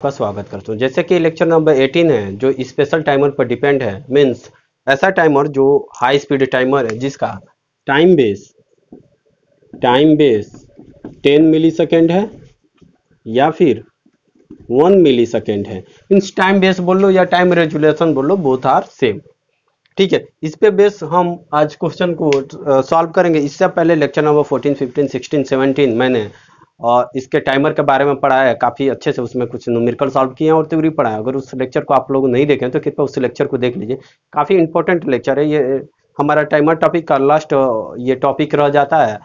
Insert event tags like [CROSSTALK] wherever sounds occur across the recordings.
आपका स्वागत करता हूँ जैसे कि लेक्चर नंबर 18 है जो स्पेशल टाइमर पर डिपेंड है मीन्स ऐसा टाइमर जो हाई स्पीड टाइमर है जिसका टाइम बेस टाइम बेस 10 मिली सेकेंड है या फिर 1 मिली सेकेंड है मीन्स टाइम बेस बोल लो या टाइम रेजुलेशन बोल लो बोथ आर सेम ठीक है इस पे बेस हम आज क्वेश्चन को सॉल्व करेंगे इससे पहले लेक्चर नंबर 14, 15, 16, 17 मैंने और इसके टाइमर के बारे में पढ़ाया है काफ़ी अच्छे से उसमें कुछ न्यूमेरिकल सॉल्व किए हैं और थ्योरी पढ़ाया है अगर उस लेक्चर को आप लोग नहीं देखें तो कृपया उस लेक्चर को देख लीजिए काफ़ी इंपॉर्टेंट लेक्चर है ये हमारा टाइमर टॉपिक का लास्ट ये टॉपिक रह जाता है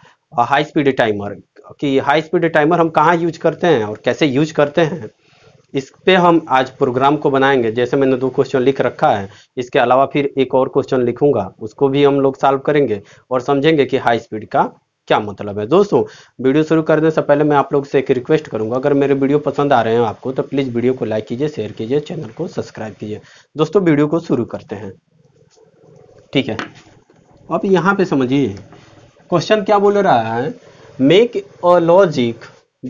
हाई स्पीड टाइमर कि हाई स्पीड टाइमर हम कहाँ यूज करते हैं और कैसे यूज करते हैं इस पे हम आज प्रोग्राम को बनाएंगे जैसे मैंने दो क्वेश्चन लिख रखा है इसके अलावा फिर एक और क्वेश्चन लिखूंगा उसको भी हम लोग सॉल्व करेंगे और समझेंगे कि हाई स्पीड का क्या मतलब है दोस्तों वीडियो शुरू करने से पहले मैं आप लोग से एक रिक्वेस्ट करूंगा अगर मेरे वीडियो पसंद आ रहे हैं आपको तो प्लीज़ वीडियो को लाइक कीजिए शेयर कीजिए चैनल को सब्सक्राइब कीजिए दोस्तों वीडियो को शुरू करते हैं ठीक है अब यहाँ पे समझिए क्वेश्चन क्या बोल रहा है make a logic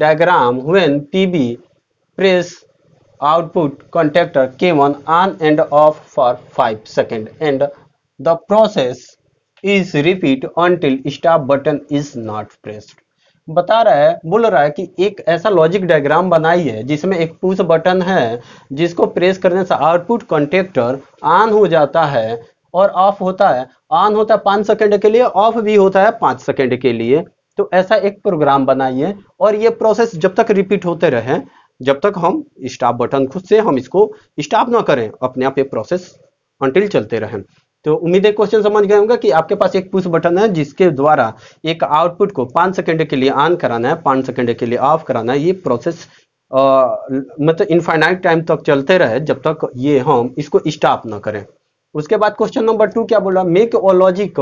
diagram when PB press output contactor K one on and off for five second and the process is repeat until stop button is not pressed बता रहा है बोल रहा है कि एक ऐसा लॉजिक डायग्राम बनाई है जिसमें एक पुश बटन है जिसको प्रेस करने से आउटपुट कॉन्टेक्टर ऑन हो जाता है और ऑफ होता है ऑन होता है पांच सेकेंड के लिए ऑफ भी होता है पांच सेकेंड के लिए तो ऐसा एक प्रोग्राम बनाइए और ये प्रोसेस जब तक रिपीट होते रहे जब तक हम स्टॉप बटन खुद से हम इसको स्टॉप ना करें अपने आप ये प्रोसेस अंटिल चलते रहें तो उम्मीद है क्वेश्चन समझ गए होंगे कि आपके पास एक पुश बटन है जिसके द्वारा एक आउटपुट को पांच सेकंड के लिए ऑन कराना है पांच सेकंड के लिए ऑफ कराना है ये प्रोसेस मतलब इनफाइनाइट टाइम तक चलते रहे जब तक ये हम इसको स्टॉप ना करें उसके बाद क्वेश्चन नंबर टू क्या बोला make a logic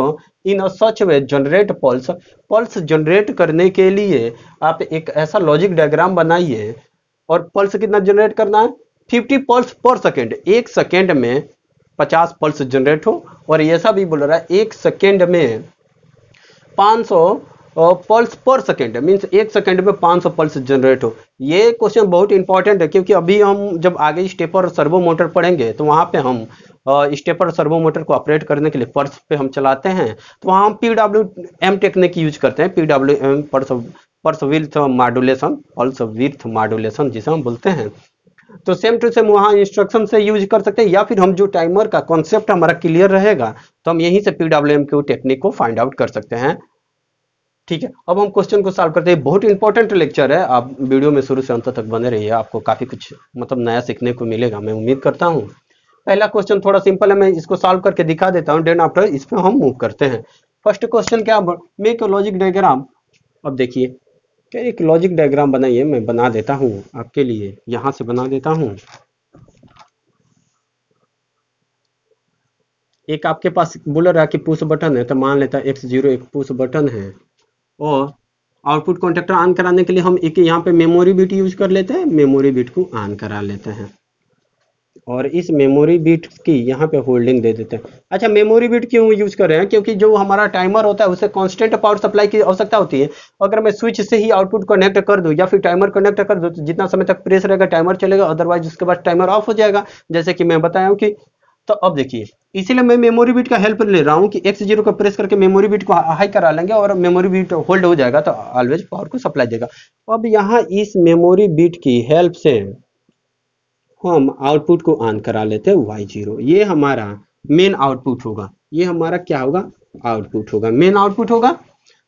in a such way generate pulse pulse generate करने के लिए आप एक ऐसा लॉजिक डायग्राम बनाइए और पल्स कितना जनरेट करना है 50 पल्स पर सेकेंड एक सेकेंड में 50 पल्स जनरेट हो और ऐसा भी बोल रहा है एक सेकेंड में 500 पल्स पर सेकेंड मींस एक सेकेंड में 500 पल्स जनरेट हो ये क्वेश्चन बहुत इंपॉर्टेंट है क्योंकि अभी हम जब आगे स्टेपर सर्वो मोटर पढ़ेंगे तो वहां पे हम स्टेपर सर्वो मोटर को ऑपरेट करने के लिए पर्स पे हम चलाते हैं तो वहां हम पीडब्ल्यू एम टेक्निक यूज करते हैं PW M pulse pulse width modulation pulse width modulation जिसे हम बोलते हैं तो सेम टू सेम वहाँ इंस्ट्रक्शन से यूज कर सकते हैं या फिर हम जो टाइमर का कॉन्सेप्ट हमारा क्लियर रहेगा तो हम यहीं से पी डब्ल्यू एम की टेक्निक को फाइंड आउट कर सकते हैं ठीक है अब हम क्वेश्चन को सॉल्व करते हैं बहुत इंपॉर्टेंट लेक्चर है आप वीडियो में शुरू से अंत तक बने रहिए आपको काफ़ी कुछ मतलब नया सीखने को मिलेगा मैं उम्मीद करता हूँ पहला क्वेश्चन थोड़ा सिंपल है मैं इसको सॉल्व करके दिखा देता हूँ डेन आफ्टर इसमें हम मूव करते हैं फर्स्ट क्वेश्चन क्या मेक लॉजिक डायग्राम अब देखिए क्या एक लॉजिक डायग्राम बनाइए मैं बना देता हूँ आपके लिए यहां से बना देता हूँ एक आपके पास बुलर आके पुश बटन है तो मान लेता है एक्स जीरो एक पुश बटन है और आउटपुट कॉन्ट्रेक्टर ऑन कराने के लिए हम एक यहाँ पे मेमोरी बिट यूज कर लेते हैं मेमोरी बिट को ऑन करा लेते हैं और इस मेमोरी बीट की यहाँ पे होल्डिंग दे देते हैं अच्छा मेमोरी बीट क्यों यूज कर रहे हैं क्योंकि जो हमारा टाइमर होता है उसे कांस्टेंट पावर सप्लाई की आवश्यकता होती है अगर मैं स्विच से ही आउटपुट कनेक्ट कर दूँ या फिर टाइमर कनेक्ट कर दूँ तो जितना समय तक प्रेस रहेगा टाइमर चलेगा अदरवाइज उसके बाद टाइमर ऑफ हो जाएगा जैसे कि मैं बताया हूँ कि तो अब देखिए इसीलिए मैं मेमोरी बीट का हेल्प ले रहा हूँ कि एक्स जीरो को प्रेस करके मेमोरी बीट को हाई करा लेंगे और मेमोरी बीट होल्ड हो जाएगा तो ऑलवेज पावर को सप्लाई देगा अब यहाँ इस मेमोरी बीट की हेल्प से हम आउटपुट को ऑन करा लेते हैं वाई जीरो ये हमारा मेन आउटपुट होगा ये हमारा क्या होगा आउटपुट होगा मेन आउटपुट होगा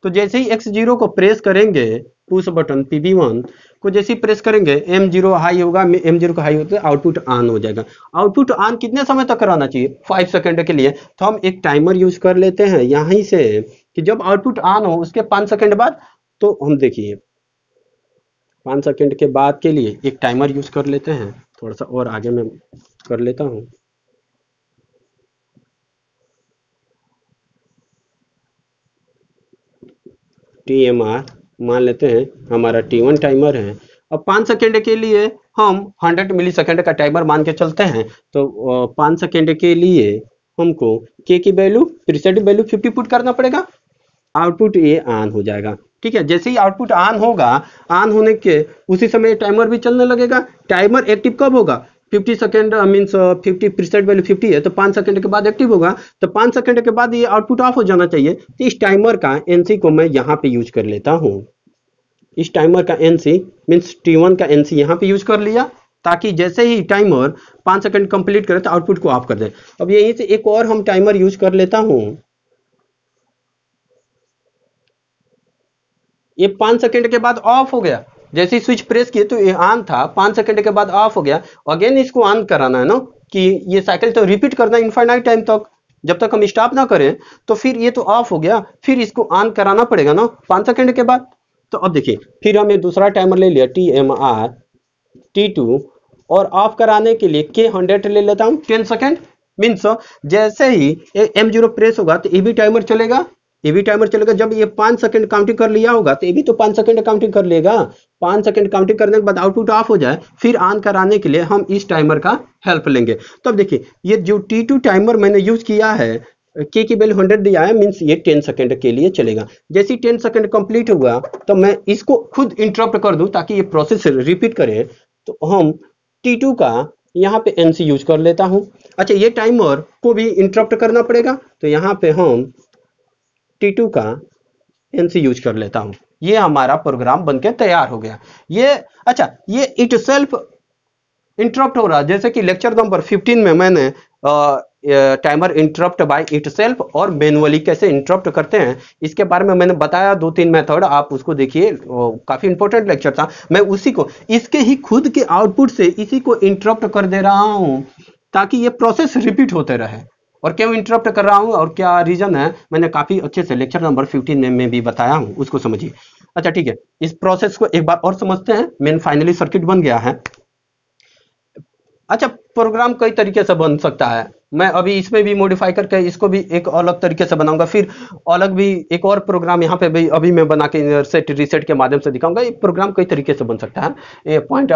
तो जैसे ही एक्स जीरो को प्रेस करेंगे पुश बटन पीबी वन को जैसे ही प्रेस करेंगे एम जीरो हाई होगा एम जीरो का हाई होता है आउटपुट ऑन हो जाएगा आउटपुट ऑन कितने समय तक कराना चाहिए फाइव सेकेंड के लिए तो हम एक टाइमर यूज कर लेते हैं यहाँ से कि जब आउटपुट ऑन हो उसके पांच सेकेंड बाद तो हम देखिए पाँच सेकंड के बाद के लिए एक टाइमर यूज कर लेते हैं थोड़ा सा और आगे मैं कर लेता हूँ टी एम आर मान लेते हैं हमारा टी वन टाइमर है अब पाँच सेकेंड के लिए हम 100 मिली सेकेंड का टाइमर मान के चलते हैं तो पाँच सेकेंड के लिए हमको के की वैल्यू प्रीसेट वैल्यू 50 पुट करना पड़ेगा आउटपुट ये ऑन हो जाएगा ठीक है जैसे ही आउटपुट ऑन होगा ऑन होने के उसी समय टाइमर भी चलने लगेगा टाइमर एक्टिव कब होगा 50 सेकेंड मीन्स 50 प्रीसेट वैल्यू 50 है तो 5 सेकंड के बाद एक्टिव होगा तो 5 सेकंड के बाद ये आउटपुट ऑफ हो जाना चाहिए तो इस टाइमर का एनसी को मैं यहाँ पे यूज कर लेता हूँ इस टाइमर का एनसी मीन्स टी का एनसी यहाँ पे यूज कर लिया ताकि जैसे ही टाइमर पांच सेकेंड कंप्लीट करे तो आउटपुट को ऑफ कर दे अब यहीं से एक और हम टाइमर यूज कर लेता हूँ ये पांच सेकंड के बाद ऑफ हो गया जैसे स्विच प्रेस किए तो ये ऑन था पांच सेकंड के बाद ऑफ हो गया अगेन इसको ऑन कराना है ना कि ये साइकिल तो रिपीट करना है इन्फाइनाइट टाइम तक जब तक हम स्टॉप ना करें तो फिर ये तो ऑफ हो गया फिर इसको ऑन कराना पड़ेगा ना पांच सेकंड के बाद तो अब देखिए फिर हमें दूसरा टाइमर ले लिया T M R T two और ऑफ कराने के लिए के हंड्रेड ले लेता हूं टेन सेकेंड मीन्स जैसे ही एम जीरो प्रेस होगा तो ये भी टाइमर चलेगा ये भी टाइमर चलेगा जब ये पांच सेकंड काउंटिंग कर लिया होगा तो ये भी तो पांच सेकंड काउंटिंग कर लेगा पांच सेकंड काउंटिंग करने के बाद आउटपुट ऑफ हो जाए फिर ऑन कराने के लिए हम इस टाइमर का हेल्प लेंगे तो अब देखिए ये जो टी टू टाइमर मैंने यूज किया है के की वैल्यू हंड्रेड दिया है मीन्स ये टेन सेकंड के लिए चलेगा जैसे ही टेन सेकंड कंप्लीट हुआ तो मैं इसको खुद इंटरप्ट कर दूं ताकि ये प्रोसेस रिपीट करे तो हम टी टू का यहाँ पे एम यूज कर लेता हूँ अच्छा ये टाइमर को भी इंटरप्ट करना पड़ेगा तो यहाँ पे हम टी टू का एन सी यूज कर लेता हूं ये हमारा प्रोग्राम बनके तैयार हो गया ये अच्छा ये इट सेल्फ इंटरप्ट हो रहा जैसे कि लेक्चर नंबर 15 में मैंने timer interrupt by itself और मैनुअली कैसे इंटरप्ट करते हैं इसके बारे में मैंने बताया दो तीन मेथड आप उसको देखिए काफ़ी इंपॉर्टेंट लेक्चर था मैं उसी को इसके ही खुद के आउटपुट से इसी को इंटरप्ट कर दे रहा हूं ताकि ये प्रोसेस रिपीट होते रहे और क्यों इंटरप्ट कर रहा हूँ और क्या रीजन है मैंने काफी अच्छे से लेक्चर नंबर फिफ्टीन में, में भी बताया हूँ उसको समझिए अच्छा ठीक है इस प्रोसेस को एक बार और समझते हैं मेन फाइनली सर्किट बन गया है अच्छा प्रोग्राम कई तरीके से बन सकता है मैं अभी इसमें भी मॉडिफाई करके इसको भी एक अलग तरीके से बनाऊंगा फिर अलग भी एक और प्रोग्राम यहाँ पे भी अभी मैं बना के सेट रीसेट के माध्यम से दिखाऊंगा ये प्रोग्राम कई तरीके से बन सकता है ये पॉइंट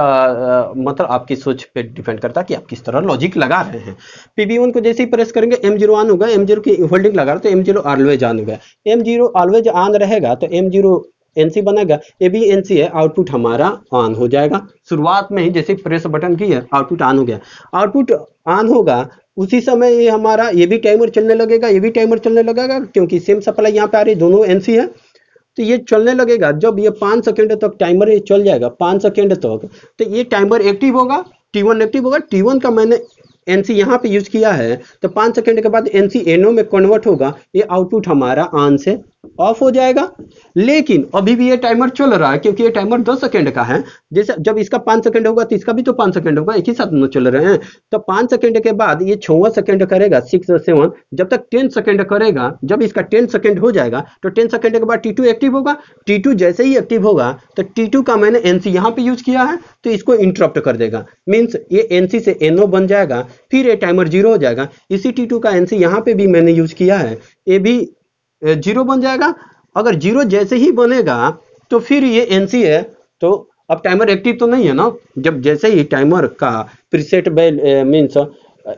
मतलब आपकी सोच पे डिपेंड करता है कि आप किस तरह लॉजिक लगा रहे हैं पीबी को जैसे ही प्रेस करेंगे एम जीरो ऑन होगा एम जीरो की होल्डिंग लगा रहे तो एम जीरो ऑलवेज ऑन होगा एम जीरो ऑलवेज ऑन रहेगा तो एम जीरो एनसी बनेगा ये भी एनसी है आउटपुट हमारा ऑन हो जाएगा शुरुआत में ही जैसे प्रेस बटन की है आउटपुट ऑन हो गया आउटपुट ऑन होगा उसी समय ये हमारा ये भी टाइमर चलने लगेगा ये भी टाइमर चलने लगेगा क्योंकि सेम सप्लाई यहाँ पे आ रही दोनों एनसी है तो ये चलने लगेगा जब ये पांच सेकेंड तक टाइमर ये चल जाएगा पांच सेकेंड तक तो ये टाइमर एक्टिव होगा टी वन एक्टिव होगा टी वन का मैंने एनसी यहाँ पे यूज किया है तो पांच सेकेंड के बाद एन एनओ में कन्वर्ट होगा ये आउटपुट हमारा आन से ऑफ हो जाएगा लेकिन अभी भी ये टाइमर चल रहा है क्योंकि ये टाइमर 10 सेकंड का है जैसे जब इसका 5 सेकंड होगा तो इसका भी तो 5 सेकंड होगा एक ही साथ चल रहे हैं तो 5 सेकंड के बाद ये छोवा सेकंड करेगा सिक्स सेवन जब तक 10 सेकंड करेगा जब इसका 10 सेकंड हो जाएगा तो 10 सेकंड के बाद टी एक्टिव होगा टी जैसे ही एक्टिव होगा तो टी का मैंने एन सी यहाँ पे यूज किया है तो इसको इंटरप्ट कर देगा मीन्स ये एन से एनओ बन जाएगा फिर ये टाइमर जीरो हो जाएगा इसी टी का एन सी यहाँ पे भी मैंने यूज किया है ये भी जीरो बन जाएगा अगर जीरो जैसे ही बनेगा तो फिर ये एन है तो अब टाइमर एक्टिव तो नहीं है ना जब जैसे ही टाइमर का preset value means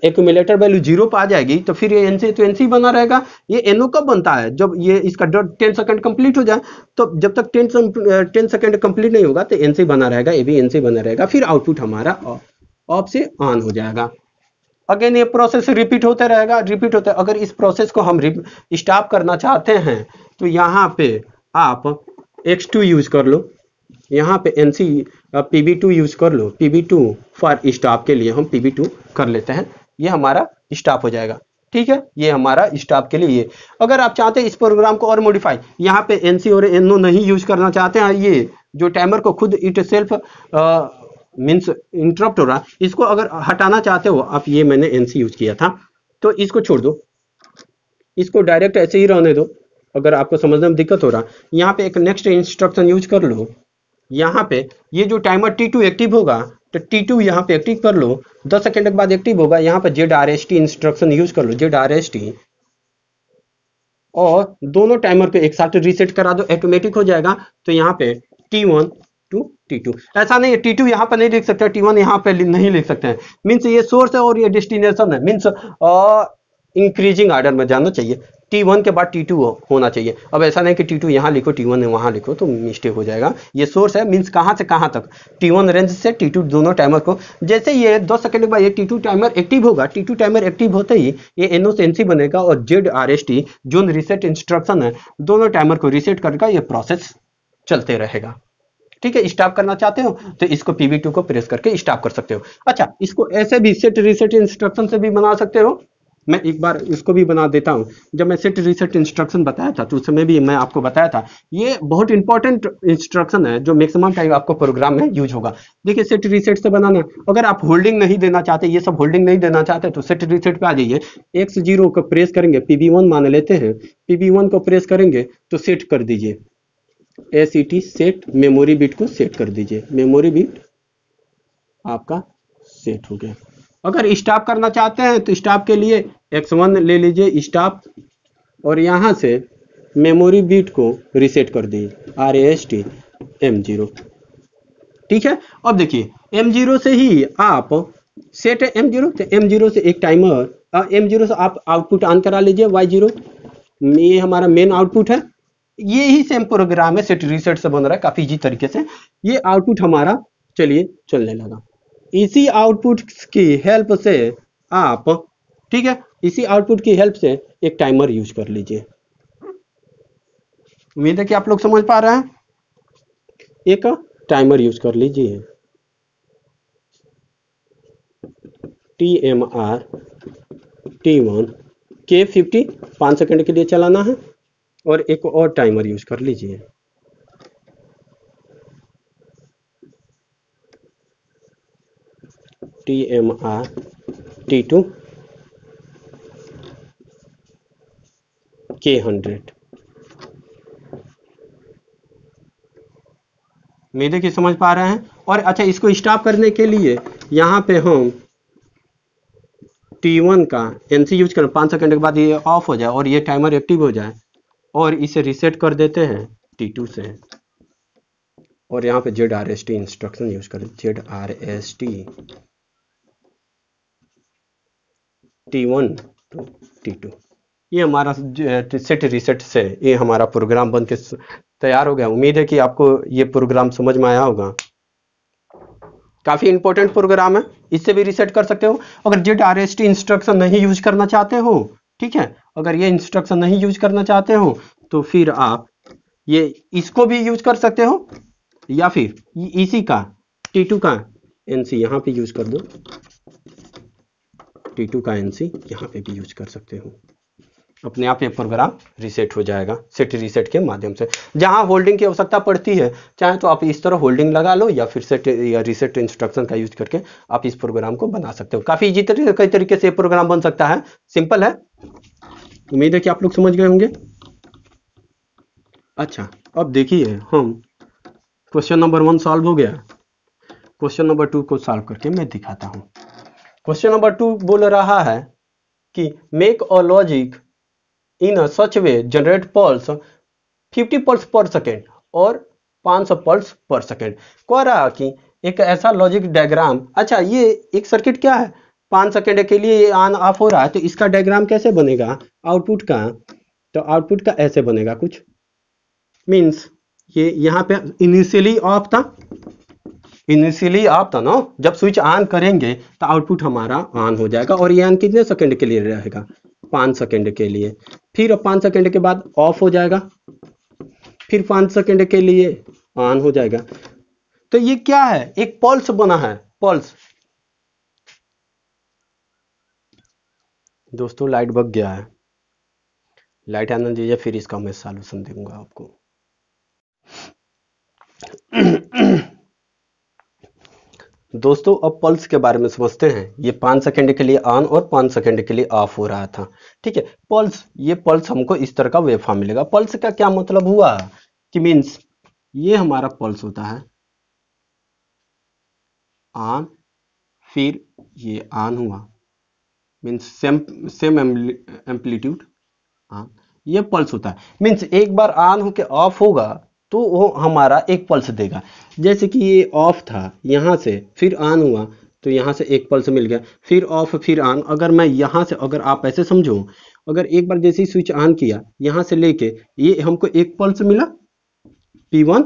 accumulator value zero पर आ जाएगी तो फिर ये एन तो एन बना रहेगा ये एनओ कब बनता है जब ये इसका टेन सेकंड कंप्लीट हो जाए तो जब तक टेन टेन सेकंड कंप्लीट नहीं होगा तो एन बना रहेगा ये भी एन बना रहेगा फिर आउटपुट हमारा ऑफ से ऑन हो जाएगा अगेन ये प्रोसेस रिपीट होते रहेगा रिपीट होते अगर इस प्रोसेस को हम स्टॉप करना चाहते हैं तो यहाँ पे आप एक्स टू यूज कर लो यहाँ पे N C P B two use कर लो P B two for stop के लिए हम पी बी टू कर लेते हैं ये हमारा स्टॉप हो जाएगा ठीक है ये हमारा स्टाफ के लिए ये अगर आप चाहते हैं इस प्रोग्राम को और मॉडिफाई यहाँ पे एनसी और एनओ नहीं यूज करना चाहते हैं ये जो टाइमर को खुद इट सेल्फ मीन्स इंटरप्ट हो रहा इसको अगर हटाना चाहते हो आप ये मैंने एन यूज किया था तो इसको छोड़ दो इसको डायरेक्ट ऐसे ही रहने दो अगर आपको समझने में दिक्कत हो रहा यहाँ पे एक नेक्स्ट इंस्ट्रक्शन यूज कर लो यहाँ पे ये जो टाइमर T2 एक्टिव होगा तो T2 टू यहाँ पे एक्टिव कर लो 10 सेकेंड के बाद एक्टिव होगा यहाँ पे Z R S T instruction use कर लो जेड आर एस टी और दोनों टाइमर पे एक साथ रिसेट करा दो ऑटोमेटिक हो जाएगा तो यहाँ पे T1 टी टू ऐसा नहीं है टी टू यहाँ पर नहीं लिख सकते टी वन यहाँ पर नहीं लिख सकते हैं मीन्स ये सोर्स है और ये डेस्टिनेशन है मीन्स इंक्रीजिंग ऑर्डर में जाना चाहिए T1 के बाद T2 होना चाहिए अब ऐसा नहीं कि T2 टू यहाँ लिखो T1 वन वहाँ लिखो तो मिस्टेक हो जाएगा ये सोर्स है मीन्स कहाँ से कहाँ तक T1 वन रेंज से T2 दोनों टाइमर को जैसे ये दस सेकेंड के बाद ये T2 टाइमर एक्टिव होगा T2 टाइमर एक्टिव होते ही ये एनओ से बनेगा और Z R S T zone reset instruction है दोनों टाइमर को रिसेट करेगा ये प्रोसेस चलते रहेगा ठीक है स्टॉप करना चाहते हो तो इसको पीवी टू को प्रेस करके स्टॉप कर सकते हो अच्छा इसको ऐसे भी सेट रिसेट इंस्ट्रक्शन से भी बना सकते हो मैं एक बार इसको भी बना देता हूँ जब मैं सेट रिसेट इंस्ट्रक्शन बताया था तो उस समय भी मैं आपको बताया था ये बहुत इंपॉर्टेंट इंस्ट्रक्शन है जो मैक्सिमम टाइम आपको प्रोग्राम में यूज होगा देखिए सेट रिसेट से बनाना अगर आप होल्डिंग नहीं देना चाहते ये सब होल्डिंग नहीं देना चाहते तो सेट रिसेट पे आ जाइए एक्स जीरो को प्रेस करेंगे पीबी वन मान लेते हैं पी वन को प्रेस करेंगे तो सेट कर दीजिए S E T set memory bit को सेट कर दीजिए मेमोरी बिट आपका सेट हो गया अगर स्टॉप करना चाहते हैं तो स्टॉप के लिए एक्स वन ले लीजिए स्टॉप और यहां से मेमोरी बिट को रिसेट कर दीजिए R S T M zero ठीक है अब देखिए एम जीरो से ही आप सेट है एम जीरो तो एम जीरो से एक टाइमर एम जीरो से आप आउटपुट ऑन करा लीजिए वाई जीरो ये हमारा मेन आउटपुट है ये ही सेम प्रोग्राम है सेट रीसेट से बन रहा है काफी इजी तरीके से ये आउटपुट हमारा चलिए चलने लगा इसी आउटपुट की हेल्प से आप ठीक है इसी आउटपुट की हेल्प से एक टाइमर यूज कर लीजिए उम्मीद है कि आप लोग समझ पा रहे हैं एक टाइमर यूज कर लीजिए T M R T one के फिफ्टी पांच सेकेंड के लिए चलाना है और एक और टाइमर यूज कर लीजिए T M R T two के हंड्रेड मेरे की समझ पा रहे हैं और अच्छा इसको स्टॉप करने के लिए यहां पे हम टी वन का एन यूज करें पांच सेकंड के बाद ये ऑफ हो जाए और ये टाइमर एक्टिव हो जाए और इसे रिसेट कर देते हैं टी टू से और यहाँ पे Z R S T instruction use कर Z R S T T one two T two ये हमारा सेट रिसेट से ये हमारा प्रोग्राम बन के तैयार हो गया उम्मीद है कि आपको ये प्रोग्राम समझ में आया होगा काफ़ी इंपॉर्टेंट प्रोग्राम है इससे भी रिसेट कर सकते हो अगर Z R S T instruction नहीं यूज करना चाहते हो ठीक है अगर ये इंस्ट्रक्शन नहीं यूज करना चाहते हो तो फिर आप ये इसको भी यूज कर सकते हो या फिर इसी का टी टू का एनसी यहां पे यूज कर दो टी टू का एनसी यहां पे भी यूज कर सकते हो अपने आप ये प्रोग्राम रीसेट हो जाएगा सेट रीसेट के माध्यम से जहां होल्डिंग की आवश्यकता पड़ती है चाहे तो आप इस तरह होल्डिंग लगा लो या फिर सेट या रीसेट इंस्ट्रक्शन का यूज करके आप इस प्रोग्राम को बना सकते हो काफी इजी तरीके कई तरीके से प्रोग्राम बन सकता है सिंपल है उम्मीद है कि आप लोग समझ गए होंगे अच्छा अब देखिए हम क्वेश्चन नंबर वन सॉल्व हो गया क्वेश्चन नंबर टू को सॉल्व करके मैं दिखाता हूँ क्वेश्चन नंबर टू बोल रहा है कि make a logic in such way generate pulse 50 pulse पर सेकेंड और 500 पल्स पर सेकेंड कह रहा कि एक ऐसा लॉजिक डायग्राम अच्छा ये एक सर्किट क्या है पाँच सेकेंड के लिए ऑन ऑफ हो रहा है तो इसका डायग्राम कैसे बनेगा आउटपुट का तो आउटपुट का ऐसे बनेगा कुछ मीन्स ये यहाँ पे इनिशियली ऑफ था इनिशियली ऑफ था ना जब स्विच ऑन करेंगे तो आउटपुट हमारा ऑन हो जाएगा और ये ऑन कितने सेकंड के लिए रहेगा पाँच सेकंड के लिए फिर पांच सेकेंड के बाद ऑफ हो जाएगा फिर पांच सेकेंड के लिए ऑन हो जाएगा तो ये क्या है एक पल्स बना है पल्स दोस्तों लाइट बग गया है लाइट आना दीजिए फिर इसका मैं सॉल्यूशन दूंगा आपको [CLEARS THROAT] [CLEARS THROAT] दोस्तों अब पल्स के बारे में समझते हैं ये पांच सेकंड के लिए ऑन और पांच सेकंड के लिए ऑफ हो रहा था ठीक है पल्स ये पल्स हमको इस तरह का वेफा मिलेगा पल्स का क्या मतलब हुआ कि मीन्स ये हमारा पल्स होता है ऑन फिर ये ऑन हुआ means same same amplitude on ये पल्स होता है मीन्स एक बार ऑन होके ऑफ होगा तो वो हमारा एक पल्स देगा जैसे कि ये ऑफ था यहाँ से फिर ऑन हुआ तो यहाँ से एक पल्स मिल गया फिर ऑफ फिर ऑन अगर मैं यहाँ से अगर आप ऐसे समझो अगर एक बार जैसे ही स्विच ऑन किया यहाँ से लेके ये हमको एक पल्स मिला P1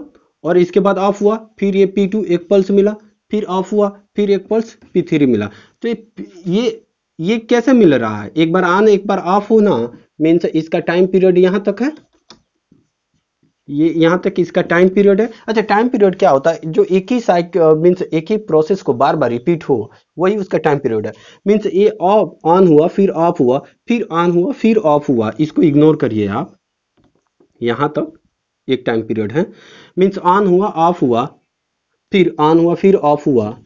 और इसके बाद ऑफ हुआ फिर ये P2 एक पल्स मिला फिर ऑफ हुआ फिर एक पल्स P3 मिला तो ये ये कैसे मिल रहा है एक बार ऑन एक बार ऑफ होना मीन्स इसका टाइम पीरियड यहाँ तक है ये यहाँ तक इसका टाइम पीरियड है अच्छा टाइम पीरियड क्या होता है जो एक ही साइक मीन्स एक ही प्रोसेस को बार बार रिपीट हो वही उसका टाइम पीरियड है मीन्स ये ऑफ ऑन हुआ फिर ऑफ हुआ फिर ऑन हुआ फिर ऑफ हुआ इसको इग्नोर करिए आप यहाँ तक एक टाइम पीरियड है मीन्स ऑन हुआ ऑफ हुआ फिर ऑन हुआ फिर ऑफ हुआ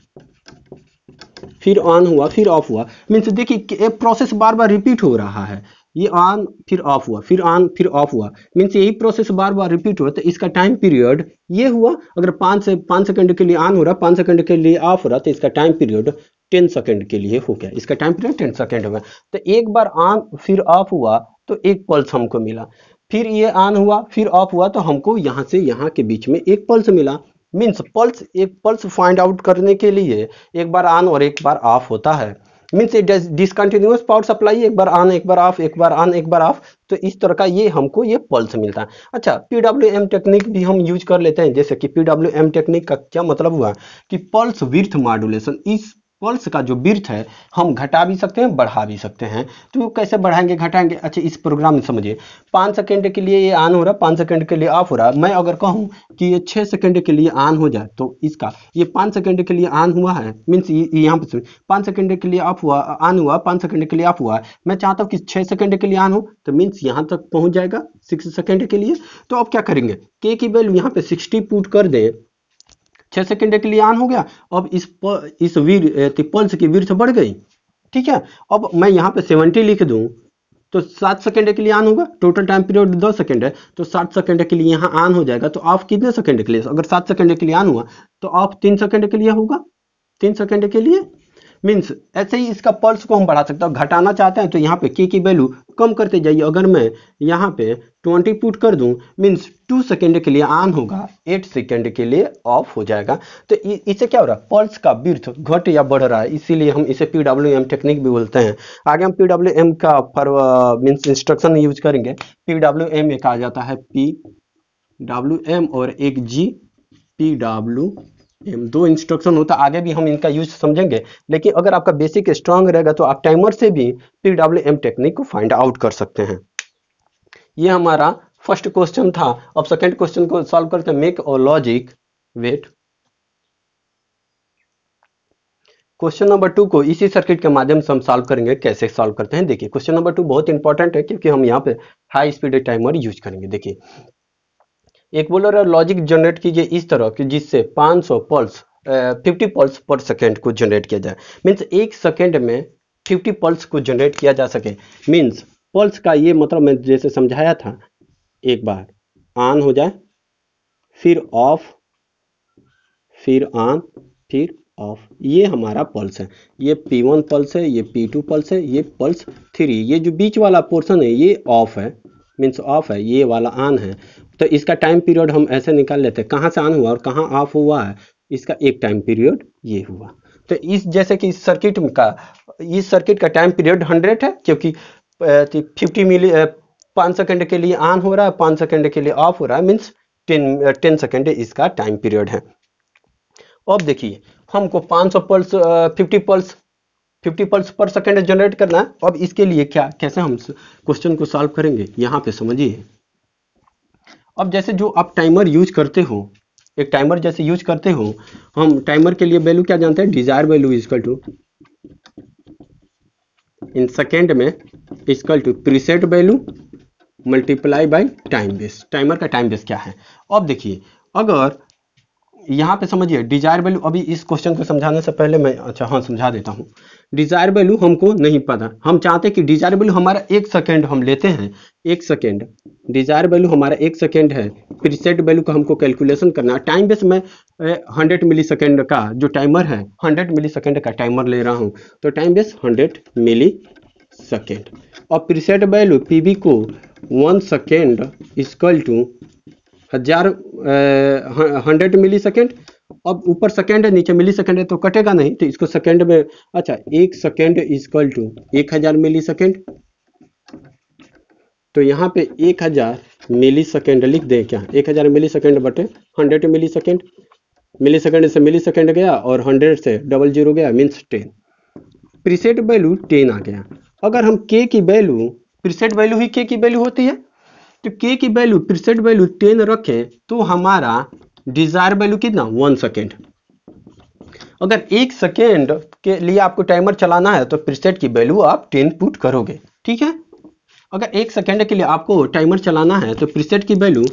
फिर ऑन हुआ फिर ऑफ हुआ मीन्स देखिए प्रोसेस बार बार रिपीट हो रहा है ये ऑन फिर ऑफ हुआ फिर ऑन फिर ऑफ हुआ मीन्स यही प्रोसेस बार बार रिपीट हुआ तो इसका टाइम पीरियड ये हुआ अगर पाँच से पाँच सेकंड के लिए ऑन हो रहा पाँच सेकंड के लिए ऑफ हो रहा तो इसका टाइम पीरियड टेन सेकंड के लिए हो गया इसका टाइम पीरियड टेन सेकंड हुआ तो एक बार ऑन फिर ऑफ हुआ तो एक पल्स हमको मिला फिर ये ऑन हुआ फिर ऑफ हुआ तो हमको यहाँ से यहाँ के बीच में एक पल्स मिला मीन्स पल्स एक पल्स फाइंड आउट करने के लिए एक बार ऑन और एक बार ऑफ होता है मीन्स ये डिसकंटिन्यूस पावर सप्लाई एक बार ऑन एक बार ऑफ एक बार ऑन एक बार ऑफ तो इस तरह का ये हमको ये पल्स मिलता है अच्छा पी डब्ल्यू एम टेक्निक भी हम यूज कर लेते हैं जैसे कि पी डब्ल्यू एम टेक्निक का क्या मतलब हुआ कि पल्स विर्थ मॉडुलेशन इस पल्स का जो बिर्थ है हम घटा भी सकते हैं बढ़ा भी सकते हैं तो कैसे बढ़ाएंगे घटाएंगे अच्छा इस प्रोग्राम में समझिए पाँच सेकंड के लिए ये ऑन हो रहा है पाँच सेकंड के लिए ऑफ हो रहा है मैं अगर कहूँ कि ये छः सेकंड के लिए ऑन हो जाए तो इसका ये पाँच सेकंड के लिए ऑन हुआ है मीन्स यहाँ पर पाँच सेकेंड के लिए ऑफ हुआ ऑन हुआ पाँच सेकेंड के लिए ऑफ हुआ मैं चाहता हूँ कि छः सेकंड के लिए ऑन हो तो मीन्स यहाँ तक पहुँच जाएगा सिक्स सेकेंड के लिए तो अब क्या करेंगे के की वैल्यू यहाँ पर सिक्सटी पुट कर दें छह सेकंड के लिए ऑन हो गया अब इस प, इस वीर पल्स की वीर्थ बढ़ गई ठीक है अब मैं यहाँ पे सेवेंटी लिख दू तो सात सेकंड के लिए आन होगा टोटल टाइम पीरियड दस सेकेंड है तो सात सेकंड के लिए यहाँ आन हो जाएगा तो ऑफ कितने सेकेंड के लिए अगर सात सेकंड के लिए आन हुआ तो ऑफ तीन सेकंड के लिए होगा तीन सेकंड के लिए मीन्स ऐसे ही इसका पल्स को हम बढ़ा सकते हैं घटाना चाहते हैं तो यहाँ पे के की वैल्यू कम करते जाइए अगर मैं यहाँ पे 20 पुट कर दूँ मीन्स टू सेकेंड के लिए ऑन होगा एट सेकेंड के लिए ऑफ हो जाएगा तो इसे क्या हो रहा है पल्स का बिर्थ घट या बढ़ रहा है इसीलिए हम इसे पी डब्ल्यू एम टेक्निक भी बोलते हैं आगे हम पी डब्ल्यू एम का फॉर मीन्स इंस्ट्रक्शन यूज करेंगे पी डब्ल्यू एम एक आ जाता है पी डब्ल्यू एम और एक जी पी डब्ल्यू दो इंस्ट्रक्शन होता आगे भी हम इनका यूज समझेंगे लेकिन अगर आपका बेसिक स्ट्रांग रहेगा तो आप टाइमर से भी पी डब्ल्यू एम टेक्निक को फाइंड आउट कर सकते हैं ये हमारा फर्स्ट क्वेश्चन था अब सेकेंड क्वेश्चन को सॉल्व करते हैं मेक और logic wait question number two को इसी सर्किट के माध्यम से हम सॉल्व करेंगे कैसे सॉल्व करते हैं देखिए क्वेश्चन नंबर टू बहुत इंपॉर्टेंट है क्योंकि हम यहाँ पे हाई स्पीड टाइमर यूज करेंगे देखिए एक बोलो रहा है लॉजिक जनरेट कीजिए इस तरह कि जिससे 500 पल्स फिफ्टी पल्स पर सेकेंड को जनरेट किया जाए मीन्स एक सेकेंड में फिफ्टी पल्स को जनरेट किया जा सके मीन्स पल्स का ये मतलब मैं जैसे समझाया था एक बार ऑन हो जाए फिर ऑफ फिर ऑन फिर ऑफ ये हमारा पल्स है ये P1 पल्स है ये P2 पल्स है ये पल्स थ्री ये जो बीच वाला पोर्शन है ये ऑफ है मीन्स ऑफ है ये वाला ऑन है तो इसका टाइम पीरियड हम ऐसे निकाल लेते हैं कहाँ से ऑन हुआ और कहाँ ऑफ हुआ है इसका एक टाइम पीरियड ये हुआ तो इस जैसे कि इस सर्किट का इस सर्किट का टाइम पीरियड हंड्रेड है क्योंकि फिफ्टी मिली पाँच सेकेंड के लिए ऑन हो रहा है पाँच सेकेंड के लिए ऑफ हो रहा है मीन्स टेन टेन सेकेंड इसका टाइम पीरियड है अब देखिए हमको 500 pulse fifty pulse fifty pulse पर सेकेंड जनरेट करना है अब इसके लिए क्या कैसे हम क्वेश्चन को सॉल्व करेंगे यहाँ पे समझिए अब जैसे जो आप टाइमर यूज करते हो एक टाइमर जैसे यूज करते हो हम टाइमर के लिए वैल्यू क्या जानते हैं डिजायर वैल्यू इजकल टू इन सेकेंड में equal to preset value multiply by time base timer का टाइम बेस क्या है अब देखिए अगर यहाँ पे समझिए डिजायर वैल्यू अभी इस क्वेश्चन को समझाने से पहले मैं अच्छा हाँ समझा देता हूँ डिजायर वैल्यू हमको नहीं पता हम चाहते कि डिजायर वैल्यू हमारा एक सेकेंड हम लेते हैं एक सेकेंड डिजायर वैल्यू हमारा एक सेकेंड है प्रीसेट वैल्यू का हमको कैलकुलेशन करना टाइम बेस में हंड्रेड मिली सेकेंड का जो टाइमर है हंड्रेड मिली सेकेंड का टाइमर ले रहा हूँ तो time base hundred milli second और प्रीसेट वैल्यू पीबी को वन सेकेंड इजकल टू हजार हंड्रेड मिली सेकेंड अब ऊपर सेकेंड है नीचे मिली सेकेंड है तो कटेगा नहीं तो इसको सेकेंड में अच्छा एक सेकेंड इज कल टू एक हजार मिली सेकेंड तो यहाँ पे एक हजार मिली सेकेंड लिख दे क्या एक हजार मिली सेकेंड बटे hundred milli second milli second से मिली सेकेंड गया और हंड्रेड से डबल जीरो गया means ten preset value ten आ गया अगर हम के की वैल्यू प्रीसेट वैल्यू ही के की वैल्यू होती है तो के की वैल्यू प्रिसेट वैल्यू टेन रखे तो हमारा डिजायर वैल्यू कितना वन सेकेंड अगर एक सेकेंड के लिए आपको टाइमर चलाना है तो प्रीसेट की वैल्यू आप टेन पुट करोगे ठीक है अगर एक सेकेंड के लिए आपको टाइमर चलाना है तो प्रीसेट की वैल्यू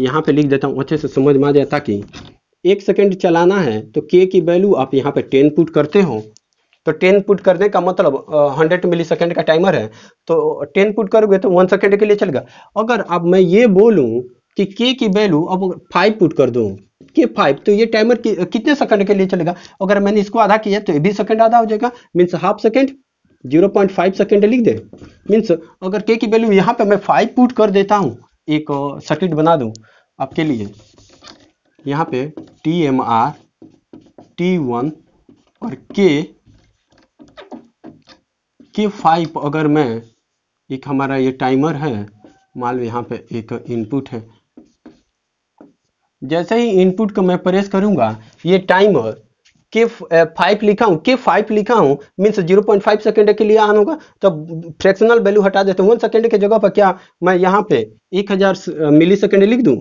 यहाँ पे लिख देता हूँ अच्छे से समझ में आ जाए ताकि एक सेकेंड चलाना है तो के की वैल्यू आप यहाँ पे टेन पुट करते हो तो टेन पुट करने का मतलब हंड्रेड मिली सेकेंड का टाइमर है तो टेन पुट करोगे तो वन सेकेंड के लिए चलेगा अगर अब मैं ये बोलूँ कि के की वैल्यू अब फाइव पुट कर दूँ के फाइव तो ये टाइमर कि, कितने सेकेंड के लिए चलेगा अगर मैंने इसको आधा किया तो ये भी सेकेंड आधा हो जाएगा मीन्स हाफ सेकेंड 0.5 सेकेंड लिख दे मीन्स अगर के की वैल्यू यहाँ पे मैं फाइव पुट कर देता हूँ एक सर्किट बना दूँ आपके लिए यहाँ पे T M R T one और के के फाइव अगर मैं एक हमारा ये टाइमर है मान लो यहाँ पे एक इनपुट है जैसे ही इनपुट को मैं प्रेस करूंगा ये टाइमर के फाइव लिखा हूं के फाइव लिखा हूं means zero point five second के लिए ऑन होगा तो फ्रैक्शनल वैल्यू हटा देते हैं वन सेकेंड के जगह पर क्या मैं यहाँ पे एक हजार मिली सेकेंड लिख दू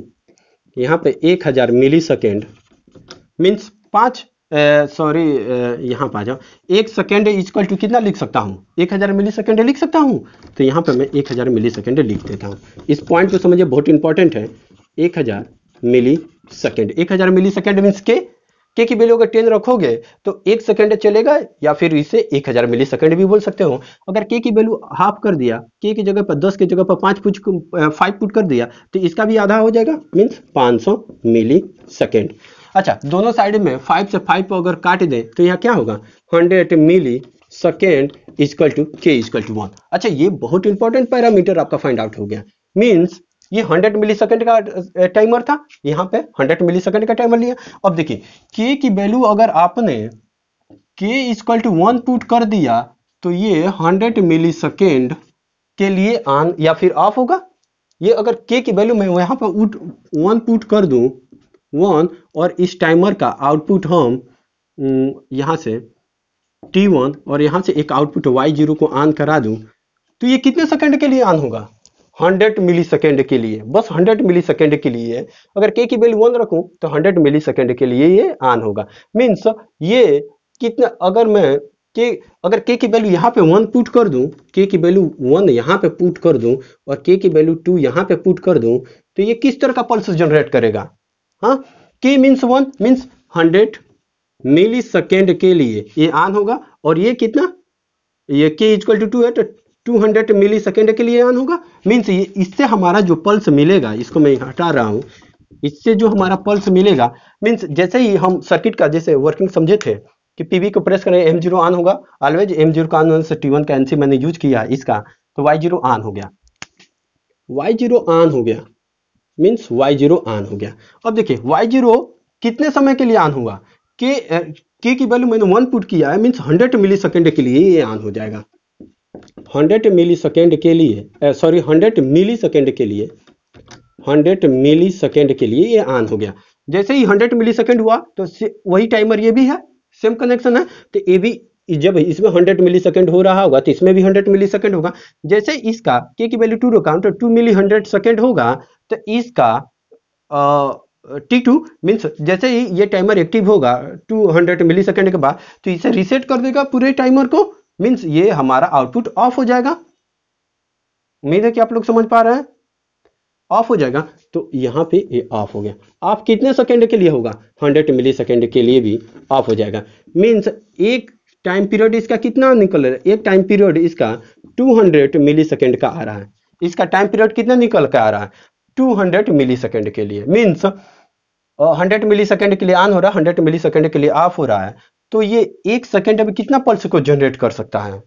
यहाँ पे एक हजार मिली सेकेंड मीन्स पांच सॉरी यहाँ पर आ जाओ एक सेकेंड इजक्वल टू कितना लिख सकता हूँ एक हज़ार मिली सेकेंड लिख सकता हूँ तो यहाँ पर मैं एक हज़ार मिली सेकेंड लिख देता हूँ इस पॉइंट को समझिए बहुत इंपॉर्टेंट है एक हज़ार मिली सेकेंड एक हज़ार मिली सेकेंड मीन्स के के की वैल्यू अगर टेन रखोगे तो एक सेकेंड चलेगा या फिर इसे एक हजार मिली सेकेंड भी बोल सकते हो अगर के की वैल्यू हाफ कर दिया के की जगह पर दस की जगह पर पाँच फुट फाइव फुट कर दिया तो इसका भी आधा हो जाएगा मीन्स पाँच सौ मिली सेकेंड अच्छा दोनों साइड में फाइव से फाइव को अगर काट दे तो यहाँ क्या होगा hundred milli second is equal to K equal to one अच्छा ये बहुत इंपॉर्टेंट पैरामीटर आपका फाइंड आउट हो गया मीन्स ये 100 मिली सेकेंड का टाइमर था यहाँ पे 100 मिली सेकेंड का टाइमर लिया अब देखिए के की वैल्यू अगर आपने के इजकल टू वन पुट कर दिया तो ये 100 मिली सेकेंड के लिए ऑन या फिर ऑफ होगा ये अगर के की वैल्यू मैं यहाँ पे वन पुट कर दूं वन और इस टाइमर का आउटपुट हम यहाँ से टी वन और यहाँ से एक आउटपुट वाई जीरो को ऑन करा दूँ तो ये कितने सेकंड के लिए ऑन होगा 100 मिली सेकेंड के लिए बस 100 मिली सेकेंड के लिए अगर के की वैल्यू वन रखू तो 100 मिली सेकेंड के लिए ये ऑन होगा मीन्स ये कितना अगर मैं के अगर के की वैल्यू यहाँ पे वन पुट कर दू के की वैल्यू वन यहाँ पे पुट कर दू और के की वैल्यू टू यहाँ पे पुट कर दू तो ये किस तरह का पल्स जनरेट करेगा हाँ K means one means hundred milli second के लिए ये आन होगा और ये कितना ये के इजक्वल टू टू है तो टू हंड्रेड मिली सेकेंड के लिए आन होगा मीन्स इससे हमारा जो पल्स मिलेगा इसको मैं हटा रहा हूँ इससे जो हमारा पल्स मिलेगा मीन्स जैसे ही हम सर्किट का जैसे वर्किंग समझे थे कि पीवी को प्रेस करें एम जीरो ऑन होगा ऑलवेज एम जीरो का ऑन टी वन का एनसी मैंने यूज किया इसका तो वाई जीरो ऑन हो गया वाई जीरो ऑन हो गया मीन्स वाई जीरो ऑन हो गया अब देखिए वाई जीरो कितने समय के लिए ऑन हुआ के के की वैल्यू मैंने वन पुट किया है मीन्स हंड्रेड मिली सेकेंड के लिए ये ऑन हो जाएगा हंड्रेड मिली सेकेंड के लिए सॉरी हंड्रेड मिली सेकेंड के लिए हंड्रेड मिली सेकेंड के लिए ये ऑन हो गया जैसे ही हंड्रेड मिली सेकेंड हुआ तो वही टाइमर ये भी है सेम कनेक्शन है तो ये भी जब इसमें 100 मिली सेकेंड हो रहा होगा तो इसमें भी 100 मिली सेकेंड होगा जैसे इसका के की वैल्यू टू रोका तो टू मिली हंड्रेड सेकेंड होगा तो इसका टी टू मीन्स जैसे ही ये टाइमर एक्टिव होगा 200 हंड्रेड मिली सेकेंड के बाद तो इसे रिसेट कर देगा पूरे टाइमर को मीन्स ये हमारा आउटपुट ऑफ हो जाएगा उम्मीद है कि आप लोग समझ पा रहे हैं ऑफ हो जाएगा तो यहाँ पे ये ऑफ हो गया आप कितने सेकेंड के लिए होगा 100 मिली सेकेंड के लिए भी ऑफ हो जाएगा मीन्स एक टाइम पीरियड इसका कितना निकल रहा है एक टाइम पीरियड इसका 200 मिली सेकेंड का आ रहा है इसका टाइम पीरियड कितना निकल कर आ रहा है 200 सेकेंड के लिए मीन्स हंड्रेड मिली सेकेंड के लिए ऑन हो रहा है हंड्रेड मिली सेकेंड के लिए ऑफ हो रहा है तो ये एक सेकेंड में कितना पल्स को जनरेट कर सकता है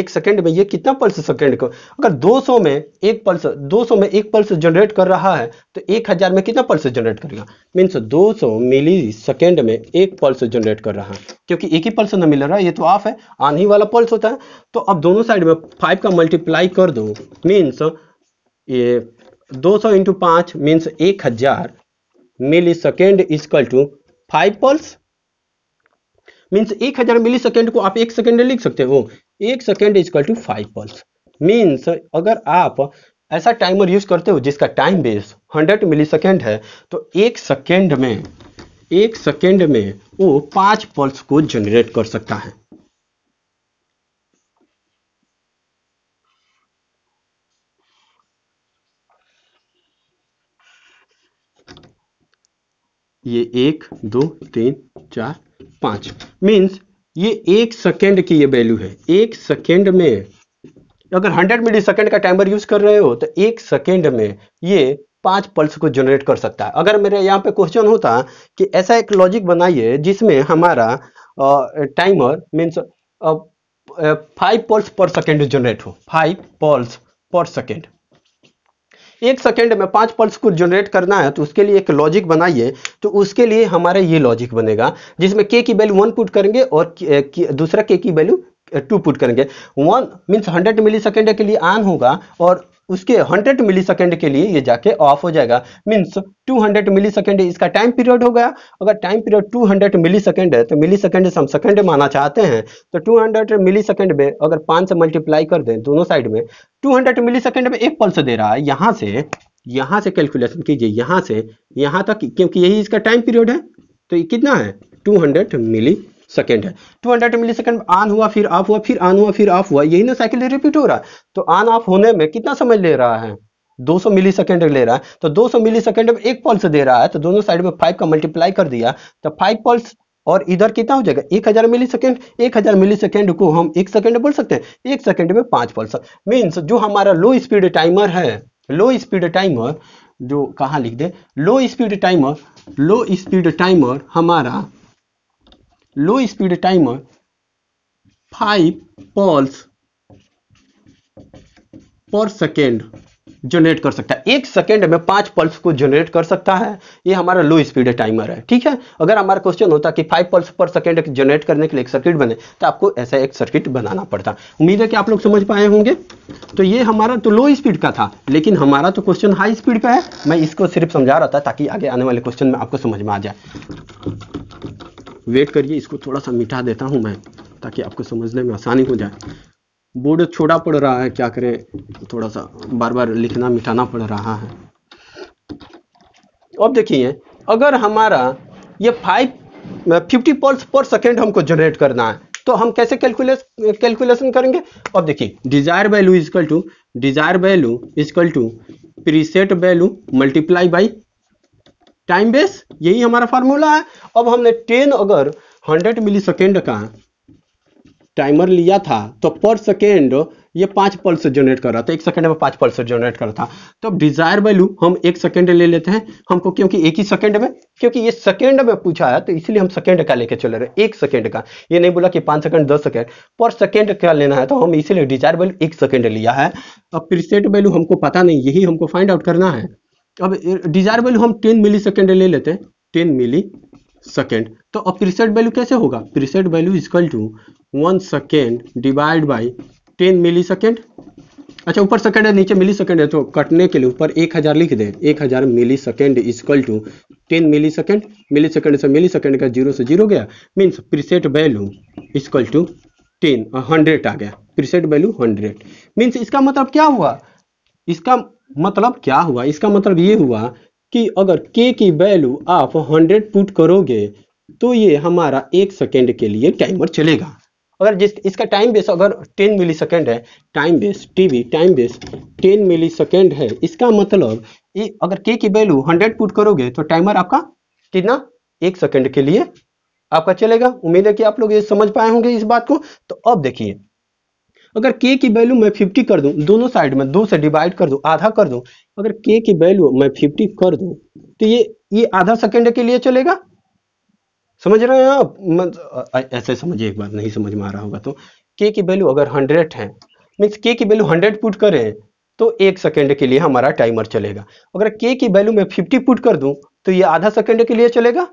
एक सेकेंड में ये कितना पल्स सेकेंड को अगर 200 में एक पल्स 200 में एक पल्स जनरेट कर रहा है तो 1000 में कितना पल्स जनरेट करेगा मीन्स 200 मिली सेकेंड में एक पल्स जनरेट कर रहा है क्योंकि एक ही पल्स ना मिल रहा है ये तो ऑफ है आन ही वाला पल्स होता है तो अब दोनों साइड में फाइव का मल्टीप्लाई कर दो मीन्स ये दो सौ इंटू पांच मीन्स एक हजार milli second is equal to five pulse means एक हजार मिली सेकेंड को आप एक सेकेंड लिख सकते हो एक second is equal to five pulse means अगर आप ऐसा टाइमर यूज करते हो जिसका टाइम बेस 100 मिली सेकेंड है तो एक सेकेंड में एक सेकेंड में वो पांच पल्स को जनरेट कर सकता है ये एक दो तीन चार पांच मीन्स ये एक सेकेंड की ये वैल्यू है एक सेकेंड में अगर 100 मिली सेकेंड का टाइमर यूज कर रहे हो तो एक सेकेंड में ये पांच पल्स को जनरेट कर सकता है अगर मेरे यहाँ पे क्वेश्चन होता कि ऐसा एक लॉजिक बनाइए जिसमें हमारा टाइमर मीन्स फाइव पल्स पर सेकेंड जनरेट हो फाइव पल्स पर सेकेंड एक सेकेंड में पांच पल्स को जनरेट करना है तो उसके लिए एक लॉजिक बनाइए तो उसके लिए हमारा ये लॉजिक बनेगा जिसमें के की वैल्यू वन पुट करेंगे और eh, दूसरा के की वैल्यू टू पुट करेंगे one means hundred milli second के लिए आन होगा और उसके 100 मिली सेकेंड के लिए ये जाके ऑफ हो जाएगा मीन्स 200 मिली सेकेंड इसका टाइम पीरियड हो गया अगर टाइम पीरियड 200 मिली सेकेंड है तो मिली सेकेंड से हम सेकेंड माना चाहते हैं तो 200 मिली सेकेंड में अगर पाँच से मल्टीप्लाई कर दें दोनों साइड में 200 मिली सेकेंड में एक पल्स दे रहा है यहां से यहां से कैलकुलेशन कीजिए यहां से यहां तक क्योंकि यही इसका टाइम पीरियड है तो ये कितना है 200 मिली सेकेंड है two hundred milli second on हुआ फिर ऑफ हुआ फिर ऑन हुआ फिर ऑफ हुआ यही ना साइकिल रिपीट हो रहा है तो ऑन ऑफ होने में कितना समय ले रहा है 200 मिली सेकेंड ले रहा है तो 200 मिली सेकेंड अब एक पल्स दे रहा है तो दोनों साइड में फाइव का मल्टीप्लाई कर दिया तो फाइव पल्स और इधर कितना हो जाएगा एक हजार मिली सेकेंड एक हजार मिली सेकेंड को हम एक सेकेंड बोल सकते हैं एक सेकेंड में पांच पल्स मीन्स जो हमारा लो स्पीड टाइमर है लो स्पीड टाइमर जो कहा लिख दे low speed timer low speed timer हमारा low speed timer five pulse per second generate कर सकता है एक सेकेंड में पांच पल्स को जनरेट कर सकता है ये हमारा लो स्पीड टाइमर है ठीक है अगर हमारा क्वेश्चन होता कि फाइव पल्स पर सेकेंड जनरेट करने के लिए एक सर्किट बने तो आपको ऐसा एक सर्किट बनाना पड़ता उम्मीद है कि आप लोग समझ पाए होंगे तो ये हमारा तो लो स्पीड का था लेकिन हमारा तो क्वेश्चन हाई स्पीड का है मैं इसको सिर्फ समझा रहा था ताकि आगे आने वाले क्वेश्चन में आपको समझ में आ जाए वेट करिए इसको थोड़ा सा मिटा देता हूँ मैं ताकि आपको समझने में आसानी हो जाए बोर्ड छोटा पड़ रहा है क्या करें थोड़ा सा बार बार लिखना मिटाना पड़ रहा है अब देखिए अगर हमारा ये फाइव फिफ्टी पल्स पर सेकेंड हमको जनरेट करना है तो हम कैसे कैलकुलेस कैलकुलेशन करेंगे अब देखिए desire value is equal to desire value is equal to preset value multiply by time base यही हमारा फॉर्मूला है अब हमने टेन अगर हंड्रेड मिली सेकेंड का टाइमर लिया था तो पर सेकेंड ये पांच पल्स जनरेट कर रहा था एक सेकंड में पांच पल्स जनरेट कर रहा था तो अब डिजायर वैल्यू हम एक सेकंड ले लेते हैं हमको क्योंकि एक ही सेकंड में क्योंकि ये सेकंड में पूछा है तो इसलिए हम सेकंड का लेके चले रहे एक सेकंड का ये नहीं बोला कि पांच सेकंड दस सेकंड पर सेकंड का लेना है तो हम इसीलिए डिजायर वैल्यू एक सेकंड लिया है अब प्रीसेट वैल्यू हमको पता नहीं यही हमको फाइंड आउट करना है अब डिजायर वैल्यू हम टेन मिली सेकेंड ले लेते हैं टेन मिली सेकेंड तो अब प्रीसेट वैल्यू कैसे होगा preset value equal to one second divide by ten milli second अच्छा ऊपर सेकेंड है नीचे मिली सेकेंड है तो कटने के लिए ऊपर एक हज़ार लिख दे एक हज़ार milli second equal to ten milli second milli second से मिली सेकेंड का जीरो से जीरो गया means preset value equal to ten hundred आ गया प्रीसेट वैल्यू हंड्रेड मीन्स इसका मतलब क्या हुआ इसका मतलब क्या हुआ इसका मतलब ये हुआ कि अगर k की वैल्यू आप 100 पुट करोगे तो ये हमारा एक सेकेंड के लिए टाइमर चलेगा अगर जिस इसका टाइम बेस अगर 10 मिली सेकेंड है time base TV time base 10 मिली सेकेंड है इसका मतलब ये अगर के की वैल्यू 100 पुट करोगे तो टाइमर आपका कितना एक सेकेंड के लिए आपका चलेगा उम्मीद है कि आप लोग ये समझ पाए होंगे इस बात को तो अब देखिए अगर के की वैल्यू मैं 50 कर दूं दोनों साइड में दो से डिवाइड कर दूं आधा कर दूं अगर के की वैल्यू मैं 50 कर दूं तो ये ये आधा सेकंड के लिए चलेगा समझ रहे हैं आप ऐसे समझिए एक बार नहीं समझ में आ रहा होगा तो के की वैल्यू अगर हंड्रेड है मीन्स के की वैल्यू हंड्रेड पुट करें तो एक सेकेंड के लिए हमारा टाइमर चलेगा अगर के की वैल्यू मैं फिफ्टी पुट कर दूं तो ये आधा सेकेंड के लिए चलेगा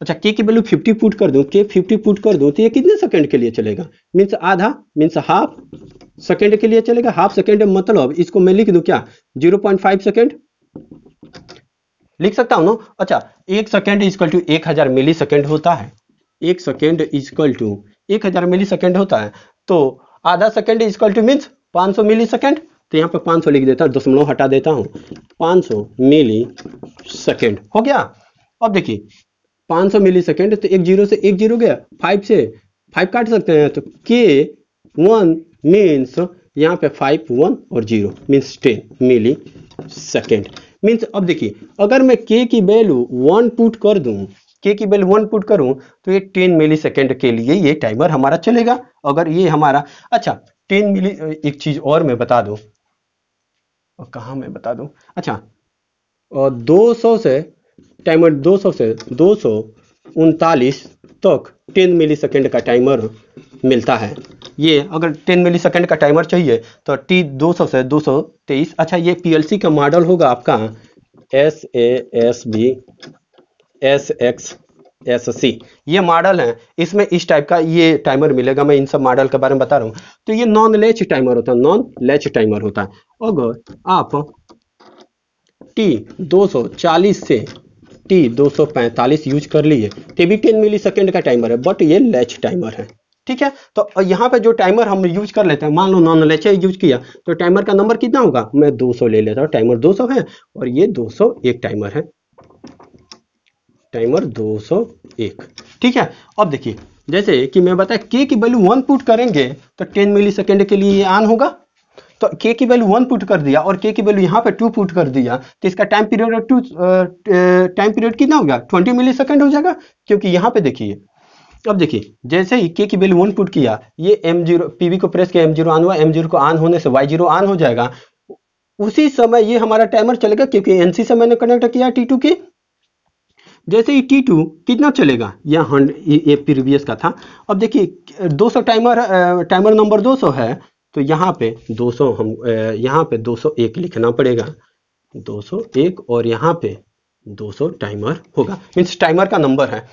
अच्छा के की वैल्यू 50 पुट कर दो के 50 पुट कर दो तो ये कितने सेकंड के लिए चलेगा मीन्स आधा मीन्स हाफ सेकंड के लिए चलेगा हाफ सेकंड मतलब इसको मैं लिख दू क्या 0.5 सेकंड लिख सकता हूं ना अच्छा एक सेकंड इजकल टू एक हजार मिली सेकेंड होता है एक सेकेंड इजकल टू एक हजार मिली सेकेंड होता है तो आधा सेकेंड इजकल टू मीन्स पांच सौ मिली सेकेंड तो यहाँ पे सौ लिख देता हूँ दशमलव हटा देता हूँ सौ मिली सेकेंड हो गया अब देखिए पांच सौ मिली सेकेंड तो एक जीरो से एक जीरो गया फाइव से फाइव काट सकते हैं तो के वन मीन्स यहाँ पे फाइव वन और zero means ten milli second means अब देखिए अगर मैं के की वैल्यू वन पुट कर दू के की वैल्यू वन पुट करूं तो ये टेन मिली सेकेंड के लिए ये टाइमर हमारा चलेगा अगर ये हमारा अच्छा टेन मिली एक चीज़ और मैं बता दू कहा मैं बता दू अच्छा दो सौ से टाइमर 200 से दो सौ उनतालीस तक 10 सेकेंड का टाइमर मिलता है ये अगर 10 सेकेंड का टाइमर चाहिए तो टी 200 से 223 अच्छा ये पीएलसी का मॉडल होगा आपका S A S B S X S C ये मॉडल है इसमें इस टाइप का ये टाइमर मिलेगा मैं इन सब मॉडल के बारे में बता रहा हूँ तो ये नॉन लेच टाइमर होता है नॉन लेच टाइमर होता है अगर आप टी 240 से टी 245 यूज कर लिए तो भी टेन मिली सेकेंड का टाइमर है बट ये लेच टाइमर है ठीक है तो यहाँ पे जो टाइमर हम यूज कर लेते हैं मान लो नॉन लेच यूज किया तो टाइमर का नंबर कितना होगा मैं 200 ले लेता हूँ टाइमर 200 है और ये 201 टाइमर है टाइमर 201 ठीक है अब देखिए जैसे कि मैं बताया के की वैल्यू वन पुट करेंगे तो 10 मिली सेकेंड के लिए ऑन होगा तो के की वैल्यू वन पुट कर दिया और के की वैल्यू यहाँ पे टू पुट कर दिया तो इसका टाइम पीरियड और टू टाइम पीरियड कितना हो गया ट्वेंटी मिली सेकेंड हो जाएगा क्योंकि यहाँ पे देखिए अब देखिए जैसे ही के की वैल्यू वन पुट किया ये एम जीरो पीवी को प्रेस किया एम जीरो ऑन हुआ एम जीरो को ऑन होने से वाई जीरो ऑन हो जाएगा उसी समय ये हमारा टाइमर चलेगा क्योंकि एनसी से मैंने कनेक्ट किया टी टू की जैसे ही टी टू कितना चलेगा यह हंड ये प्रीवियस का था अब देखिए 200 टाइमर टाइमर नंबर 200 है तो यहाँ पे 200 हम यहाँ पे 201 लिखना पड़ेगा 201 और यहाँ पे 200 टाइमर होगा मीन्स टाइमर का नंबर है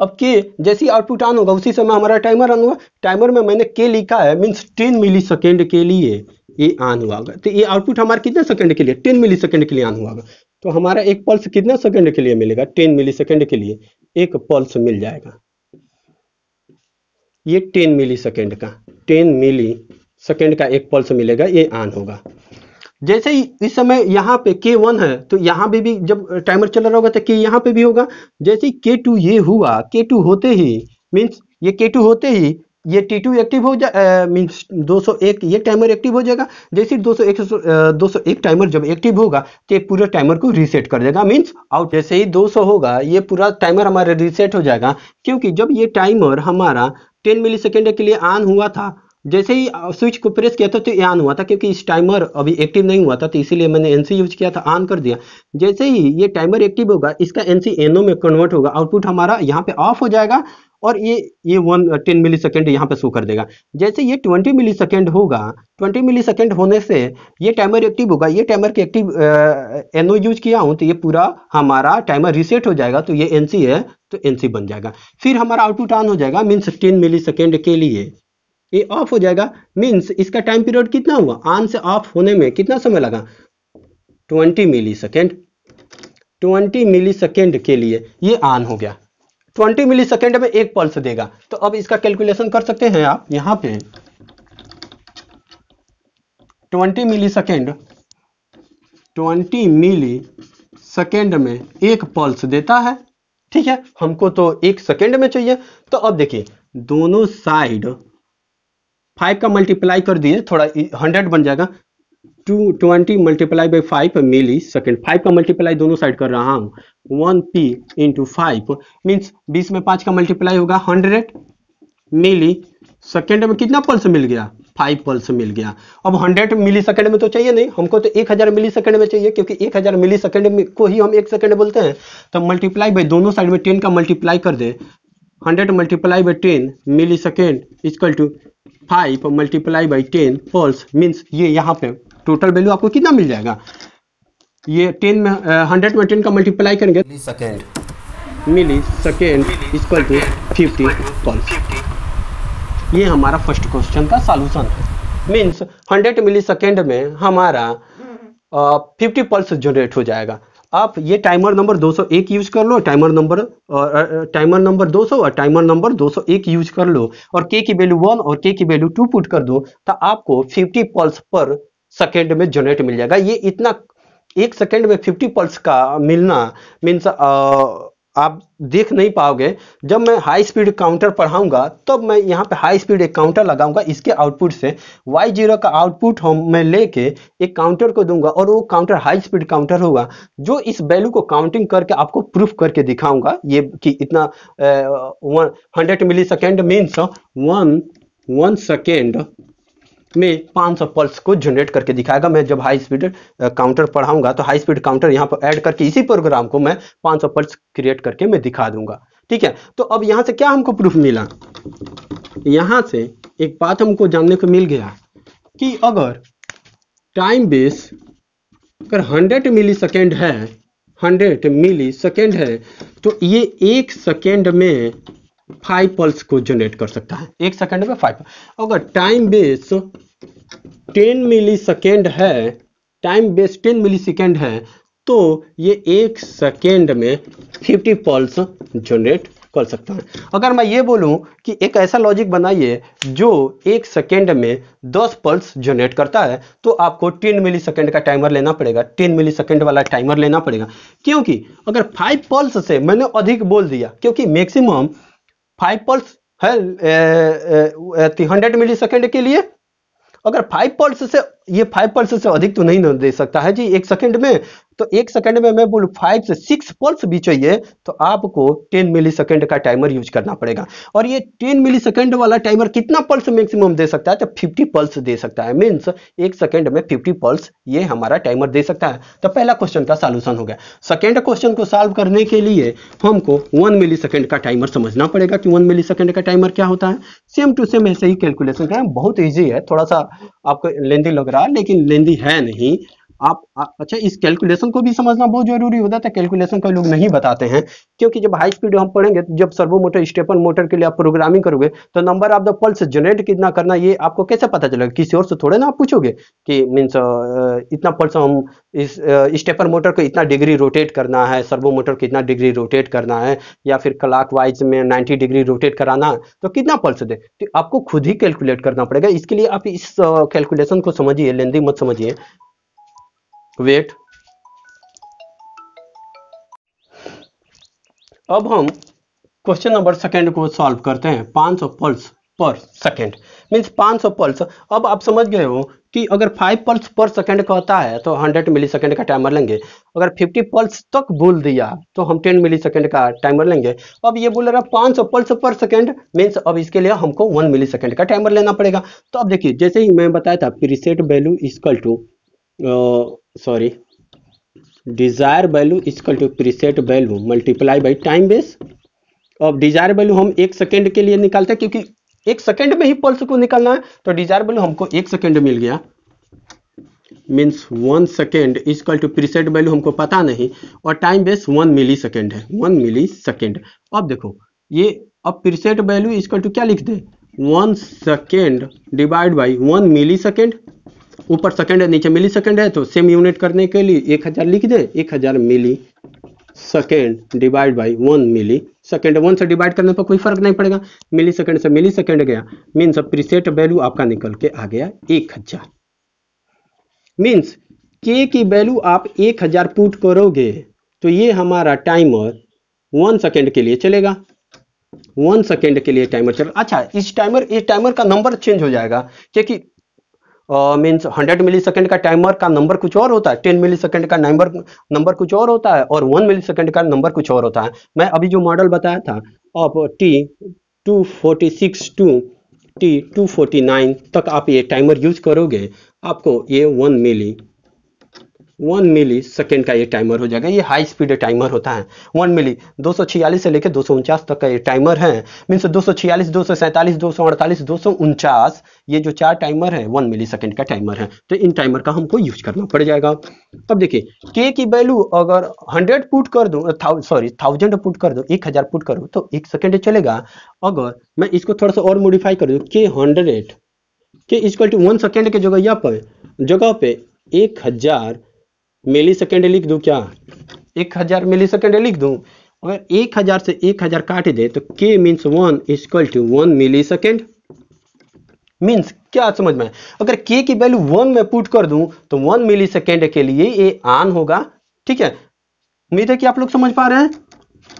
अब के जैसी आउटपुट ऑन होगा उसी समय हमारा टाइमर ऑन हुआ टाइमर में मैंने के लिखा है मीन्स 10 मिली सेकेंड के लिए ये ऑन हुआ होगा तो ये आउटपुट हमारा कितने सेकंड के लिए 10 मिली सेकेंड के लिए ऑन हुआ होगा तो हमारा एक पल्स कितने सेकंड के लिए मिलेगा 10 मिली सेकेंड के लिए एक पल्स मिल जाएगा ये टेन मिली सेकेंड का टेन मिली सेकेंड का एक पल्स मिलेगा ये आन होगा जैसे ही इस समय यहाँ पे K1 है तो यहाँ पे भी जब टाइमर चल रहा होगा तो K यहाँ पे भी होगा जैसे ही K2 ये हुआ K2 होते ही मीन्स ये K2 होते ही ये T2 एक्टिव हो जाए मीन्स 201 ये टाइमर एक्टिव हो जाएगा जैसे ही 201 201 टाइमर जब एक्टिव होगा तो पूरा टाइमर को रीसेट कर देगा मीन्स आउट जैसे ही 200 होगा ये पूरा टाइमर हमारा रीसेट हो जाएगा क्योंकि जब ये टाइमर हमारा टेन मिली सेकेंड के लिए ऑन हुआ था जैसे ही स्विच को प्रेस किया था तो ये ऑन हुआ था क्योंकि इस टाइमर अभी एक्टिव नहीं हुआ था तो इसीलिए मैंने एनसी यूज किया था ऑन कर दिया जैसे ही ये टाइमर एक्टिव होगा इसका एनसी एनओ में कन्वर्ट होगा आउटपुट हमारा यहाँ पे ऑफ हो जाएगा और ये ये वन टेन मिली सेकेंड यहाँ पर शो कर देगा जैसे ये ट्वेंटी मिली सेकेंड होगा ट्वेंटी मिली सेकेंड होने से ये टाइमर एक्टिव होगा ये टाइमर के एक्टिव एन ओ यूज किया हूँ तो ये पूरा हमारा टाइमर रिसेट हो जाएगा तो ये एन सी है तो एन सी बन जाएगा फिर हमारा आउटपुट ऑन हो जाएगा मीन्स टेन मिली सेकेंड के लिए ये ऑफ हो जाएगा मीन्स इसका टाइम पीरियड कितना हुआ ऑन से ऑफ होने में कितना समय लगा twenty milli second twenty milli second के लिए ये ऑन हो गया 20 मिली सेकेंड में एक पल्स देगा तो अब इसका कैलकुलेशन कर सकते हैं आप यहां पे 20 मिली सेकेंड 20 मिली सेकेंड में एक पल्स देता है ठीक है हमको तो एक सेकेंड में चाहिए तो अब देखिए दोनों साइड फाइव का मल्टीप्लाई कर दिए थोड़ा हंड्रेड बन जाएगा two twenty multiply by five milli second five का मल्टीप्लाई दोनों साइड कर रहा हूँ one P into five means बीस में पांच का मल्टीप्लाई होगा हंड्रेड मिली सेकेंड में कितना पल्स मिल गया फाइव पल्स मिल गया अब हंड्रेड मिली सेकेंड में तो चाहिए नहीं हमको तो एक हज़ार मिली सेकेंड में चाहिए क्योंकि एक हज़ार मिली सेकेंड में को ही हम एक सेकेंड बोलते हैं तो मल्टीप्लाई बाई दोनों साइड में टेन का मल्टीप्लाई कर दे hundred multiply by ten milli second is equal to five multiply by ten pulse means ये यहाँ पे टोटल वैल्यू आपको कितना मिल जाएगा ये टेन में हंड्रेड में टेन का मल्टीप्लाई करेंगे second milli second equal to fifty pulse ये हमारा फर्स्ट क्वेश्चन का सॉल्यूशन है मीन्स हंड्रेड मिली सेकेंड में हमारा फिफ्टी पल्स जनरेट हो जाएगा आप ये टाइमर नंबर 201 यूज कर लो टाइमर नंबर टाइमर नंबर 200 और टाइमर नंबर 201 यूज कर लो और के की वैल्यू वन और के की वैल्यू टू पुट कर दो तो आपको 50 पल्स पर सेकेंड में जनरेट मिल जाएगा ये इतना एक सेकेंड में फिफ्टी पल्स का मिलना मीन्स आप देख नहीं पाओगे जब मैं हाई स्पीड काउंटर पढ़ाऊंगा तब मैं यहाँ पे हाई स्पीड एक काउंटर लगाऊंगा इसके आउटपुट से वाई जीरो का आउटपुट हम मैं लेके एक काउंटर को दूंगा और वो काउंटर हाई स्पीड काउंटर होगा जो इस वैल्यू को काउंटिंग करके आपको प्रूफ करके दिखाऊंगा ये कि इतना hundred milli second means one one second में 500 पल्स को जनरेट करके दिखाएगा मैं जब हाई स्पीड काउंटर पढ़ाऊंगा तो हाई स्पीड काउंटर यहाँ पर ऐड करके इसी प्रोग्राम को मैं 500 पल्स क्रिएट करके मैं दिखा दूंगा ठीक है तो अब यहाँ से क्या हमको प्रूफ मिला यहाँ से एक बात हमको जानने को मिल गया कि अगर टाइम बेस अगर 100 मिली सेकेंड है 100 मिली सेकेंड है तो ये एक सेकेंड में फाइव पल्स को जनरेट कर सकता है एक सेकंड में फाइव अगर time base ten milli second है time base ten milli second है तो ये एक सेकेंड में फिफ्टी पल्स जनरेट कर सकता है अगर मैं ये बोलूं कि एक ऐसा लॉजिक बनाइए जो एक सेकेंड में दस पल्स जनरेट करता है तो आपको टेन मिली सेकेंड का टाइमर लेना पड़ेगा टेन मिली सेकेंड वाला टाइमर लेना पड़ेगा क्योंकि अगर फाइव पल्स से मैंने अधिक बोल दिया क्योंकि मैक्सिमम फाइव पल्स है हंड्रेड मिली सेकेंड के लिए अगर फाइव पल्स से ये फाइव पल्स से अधिक तो नहीं दे सकता है जी एक सेकंड में तो एक सेकंड में मैं बोल फाइव से सिक्स पल्स भी चाहिए तो आपको टेन मिली सेकेंड का टाइमर यूज करना पड़ेगा और ये टेन मिली सेकेंड वाला टाइमर कितना पल्स मैक्सिमम दे सकता है तो फिफ्टी पल्स दे सकता है मीन्स एक सेकेंड में फिफ्टी पल्स ये हमारा टाइमर दे सकता है तो पहला क्वेश्चन का सोल्यूशन हो गया सेकेंड क्वेश्चन को सॉल्व करने के लिए हमको वन मिली सेकेंड का टाइमर समझना पड़ेगा कि वन मिली सेकेंड का टाइमर क्या होता है सेम टू सेम ऐसे ही कैलकुलेशन करें बहुत ईजी है थोड़ा सा आपको लेंदी लग रहा है लेकिन लेंदी है नहीं आप अच्छा इस कैलकुलेशन को भी समझना बहुत जरूरी होता है कैलकुलेशन तो का लोग नहीं बताते हैं क्योंकि जब हाई स्पीड हम पढ़ेंगे तो जब सर्वो मोटर स्टेपन मोटर के लिए आप प्रोग्रामिंग करोगे तो number of the pulse generate कितना करना ये आपको कैसे पता चलेगा किसी और से थोड़े ना आप पूछोगे कि मीन्स इतना पल्स हम इस स्टेपन मोटर को इतना डिग्री रोटेट करना है सर्वो मोटर को इतना डिग्री रोटेट करना है या फिर क्लाक वाइज में नाइन्टी डिग्री रोटेट कराना है तो कितना पल्स दे तो आपको खुद ही कैलकुलेट करना पड़ेगा इसके लिए आप इस कैलकुलेशन को समझिए लेंदी मत समझिए वेट अब हम क्वेश्चन नंबर सेकंड को सॉल्व करते हैं 500 पल्स पर सेकंड मींस 500 पल्स अब आप समझ गए हो कि अगर 5 पल्स पर सेकंड कहता है तो 100 मिली सेकेंड का टाइमर लेंगे अगर 50 पल्स तक बोल दिया तो हम 10 मिली सेकेंड का टाइमर लेंगे अब ये बोल रहा है 500 पल्स पर सेकंड मीन्स अब इसके लिए हमको 1 मिली सेकेंड का टाइमर लेना पड़ेगा तो अब देखिए जैसे ही मैं बताया था preset value is equal to sorry desire value is equal to preset value multiply by time base अब डिजायर वैल्यू हम एक सेकेंड के लिए निकालते हैं क्योंकि एक सेकेंड में ही पल्स को निकालना है तो डिजायर वैल्यू हमको एक सेकेंड मिल गया means one second is equal to preset value हमको पता नहीं और time base one milli second है वन मिली सेकेंड अब देखो ये अब प्रीसेट वैल्यू इजकल टू क्या लिख दे one second divide by one milli second ऊपर सेकंड है नीचे मिली सेकंड है तो सेम यूनिट करने के लिए एक हजार लिख दे एक हजार milli second divide by one milli second one से डिवाइड करने पर कोई फर्क नहीं पड़ेगा मिली सेकंड से मिली सेकंड गया मीन्स प्रीसेट वैल्यू आपका निकल के आ गया एक हजार मीन्स के की वैल्यू आप एक हजार पुट करोगे तो ये हमारा टाइमर वन सेकेंड के लिए चलेगा वन सेकेंड के लिए टाइमर चल अच्छा इस टाइमर इस टाइमर का नंबर चेंज हो जाएगा क्योंकि मीन्स हंड्रेड मिली का टाइमर का नंबर कुछ और होता है टेन मिली का नंबर नंबर कुछ और होता है और वन मिली का नंबर कुछ और होता है मैं अभी जो मॉडल बताया था अब T two forty six two T two forty nine तक आप ये टाइमर यूज करोगे आपको ये one milli one milli second का ये टाइमर हो जाएगा ये हाई स्पीड टाइमर होता है वन मिली दो से लेकर दो तक का ये टाइमर है मीन्स दो सौ छियालीस ये जो चार टाइमर है वन मिली सेकेंड का टाइमर है तो इन टाइमर का हमको यूज करना पड़ जाएगा अब देखिए के की वैल्यू अगर हंड्रेड पुट कर दूँ सॉरी थाउजेंड पुट कर दो एक हज़ार पुट करूँ तो एक सेकेंड चलेगा अगर मैं इसको थोड़ा सा और मॉडिफाई कर दू के हंड्रेड के इक्वल टू वन सेकेंड के जगह यहाँ पर जगह पे एक हज़ार मिली सेकेंड लिख दूं क्या एक हजार मिली सेकेंड लिख दूं अगर एक हजार से एक हजार काट दे तो के means one is equal to one milli second means क्या समझ में अगर के की वैल्यू वन में पुट कर दूं तो वन मिली सेकेंड के लिए ये आन होगा ठीक है उम्मीद है कि आप लोग समझ पा रहे हैं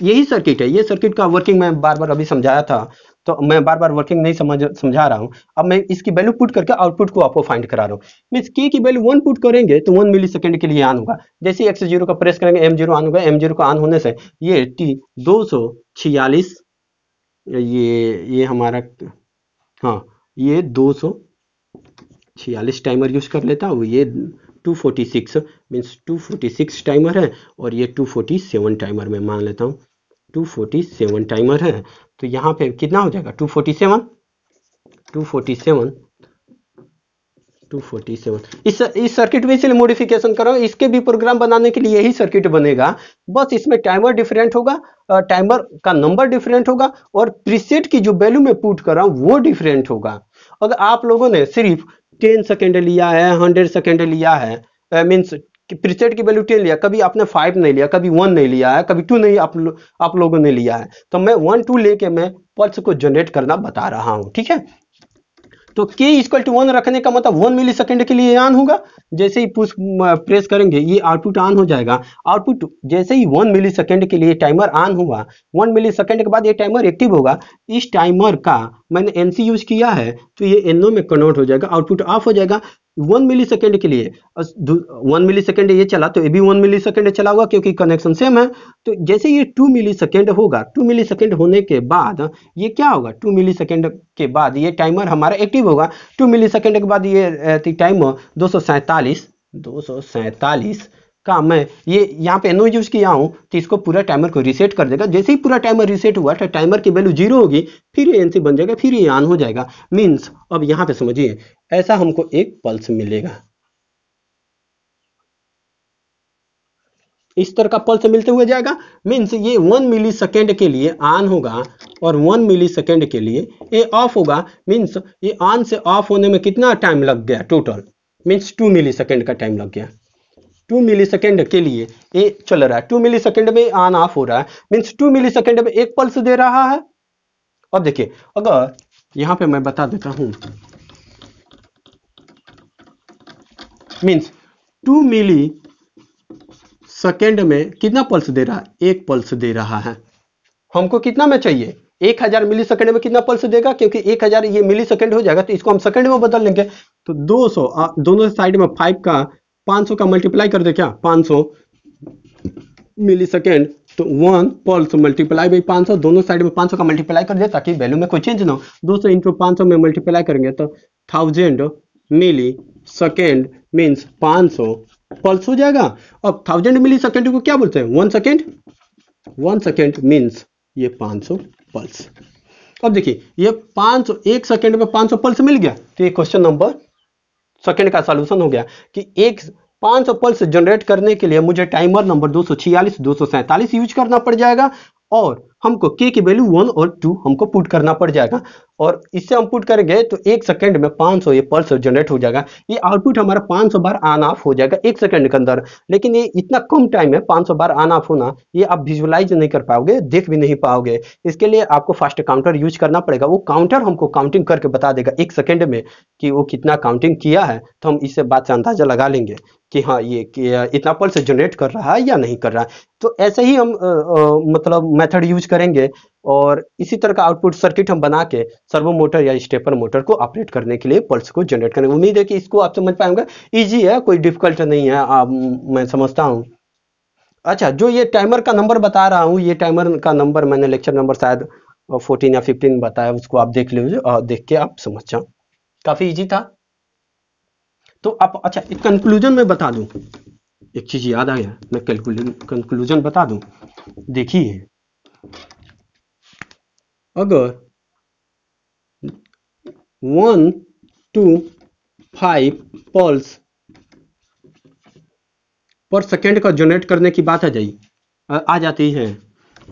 यही सर्किट है ये सर्किट का वर्किंग मैं बार बार अभी समझाया था तो मैं बार बार वर्किंग नहीं समझ समझा रहा हूँ अब मैं इसकी वैल्यू पुट करके आउटपुट को आपको फाइंड करा रहा हूँ मीन के की वैल्यू वन पुट करेंगे तो वन मिली सेकेंड के लिए आन होगा जैसे एक्स जीरो का प्रेस करेंगे एम जीरो आन होगा एम जीरो का आन होने से ये टी दो सौ छियालीस ये ये हमारा हाँ ये दो सौ छियालीस टाइमर यूज कर लेता हूँ ये 246 मींस 246 टाइमर है और ये 247 टाइमर मैं मान लेता हूँ 247 टाइमर है तो यहां पे कितना हो जाएगा 247 247 247 इस इस सर्किट में इसलिए मॉडिफिकेशन करो इसके भी प्रोग्राम बनाने के लिए यही सर्किट बनेगा बस इसमें टाइमर डिफरेंट होगा टाइमर का नंबर डिफरेंट होगा और प्रीसेट की जो वैल्यू में पुट कर रहा हूं वो डिफरेंट होगा अगर आप लोगों ने सिर्फ 10 सेकेंड लिया है 100 सेकेंड लिया है मीन्स कि प्रीसेट की वैल्यू टेन लिया कभी आपने फाइव नहीं लिया कभी वन नहीं लिया है कभी टू नहीं आप लो, आप लोगों ने लिया है तो मैं वन टू लेके मैं पल्स को जनरेट करना बता रहा हूं ठीक है तो के इक्वल टू वन रखने का मतलब वन मिली सेकेंड के लिए ऑन होगा जैसे ही पुश प्रेस करेंगे ये आउटपुट ऑन हो जाएगा आउटपुट जैसे ही वन मिली सेकेंड के लिए टाइमर ऑन हुआ वन मिली सेकेंड के बाद ये टाइमर एक्टिव होगा इस टाइमर का मैंने एनसी यूज किया है तो ये एनओ में कन्वर्ट हो जाएगा आउटपुट ऑफ हो जाएगा वन मिली सेकेंड के लिए वन मिली सेकेंड ये चला तो ये भी वन मिली सेकेंड चला हुआ क्योंकि कनेक्शन सेम है तो जैसे ये टू मिली सेकेंड होगा टू मिली सेकेंड होने के बाद ये क्या होगा टू मिली सेकेंड के बाद ये टाइमर हमारा एक्टिव होगा टू मिली सेकेंड के बाद ये टाइम दो सौ सैंतालीस दो सौ सैंतालीस काम है ये यहाँ पे एनो यूज किया हूँ तो इसको पूरा टाइमर को रिसेट कर देगा जैसे ही पूरा टाइमर रिसेट हुआ तो टाइमर की वैल्यू जीरो होगी फिर ये एनसी बन जाएगा फिर ये ऑन हो जाएगा मीन्स अब यहाँ पे समझिए ऐसा हमको एक पल्स मिलेगा इस तरह का पल्स मिलते हुए जाएगा मीन्स ये वन मिली सेकेंड के लिए ऑन होगा और वन मिली सेकेंड के लिए ये ऑफ होगा मीन्स ये ऑन से ऑफ होने में कितना टाइम लग गया total means two milli second का टाइम लग गया टू मिली सेकेंड के लिए ये चल रहा है टू मिली सेकेंड में ऑन ऑफ हो रहा है मीन्स टू मिली सेकेंड में एक पल्स दे रहा है अब देखिए अगर यहां पे मैं बता देता हूं मीन्स टू मिली सेकेंड में कितना पल्स दे रहा है एक पल्स दे रहा है हमको कितना में चाहिए एक हजार मिली सेकेंड में कितना पल्स देगा क्योंकि एक हजार ये मिली सेकेंड हो जाएगा तो इसको हम सेकेंड में बदल लेंगे तो 200 दोनों साइड में फाइव का 500 का मल्टीप्लाई कर दे क्या 500 मिली सेकेंड तो वन पल्स मल्टीप्लाई बाई 500 दोनों साइड में 500 का मल्टीप्लाई कर दे ताकि वैल्यू में कोई चेंज ना हो दो सौ इंटू पाँच में मल्टीप्लाई करेंगे तो thousand milli second means 500 pulse हो जाएगा अब थाउजेंड मिली सेकेंड को क्या बोलते हैं one second one second means ये सौ पल्स अब देखिए ये 500 एक सेकेंड में 500 पल्स मिल गया तो ये क्वेश्चन नंबर सेकेंड का सोल्यूशन हो गया कि एक 500 पल्स जनरेट करने के लिए मुझे टाइमर नंबर दो सौ छियालीस दो सौ सैंतालीस यूज करना पड़ जाएगा और हमको के की वैल्यू वन और टू हमको पुट करना पड़ जाएगा और इससे हम पुट करेंगे तो एक सेकंड में 500 ये पल्स जनरेट हो जाएगा ये आउटपुट हमारा 500 बार ऑन ऑफ हो जाएगा एक सेकंड के अंदर लेकिन ये इतना कम टाइम है 500 बार ऑन ऑफ होना ये आप विजुअलाइज नहीं कर पाओगे देख भी नहीं पाओगे इसके लिए आपको फास्ट काउंटर यूज करना पड़ेगा वो काउंटर हमको काउंटिंग करके बता देगा एक सेकेंड में कि वो कितना काउंटिंग किया है तो हम इससे बात से अंदाजा लगा लेंगे कि हाँ ये कि इतना पल्स जनरेट कर रहा है या नहीं कर रहा है तो ऐसे ही हम आ, आ, मतलब मेथड यूज करेंगे और इसी तरह का आउटपुट सर्किट हम बना के सर्वो मोटर या स्टेपर मोटर को ऑपरेट करने के लिए पल्स को जनरेट करेंगे उम्मीद है कि इसको आप समझ पाएंगे ईजी है कोई डिफिकल्ट नहीं है आप, मैं समझता हूँ अच्छा जो ये टाइमर का नंबर बता रहा हूँ ये टाइमर का नंबर मैंने लेक्चर नंबर शायद फोर्टीन या फिफ्टीन बताया उसको आप देख लीजिए देख के आप समझ जाओ काफ़ी ईजी था तो आप अच्छा एक कंक्लूजन में बता दूं एक चीज याद आ गया मैं कंक्लूजन बता दूं देखिए अगर वन टू फाइव पल्स पर सेकेंड का जनरेट करने की बात आ जाई आ जाती है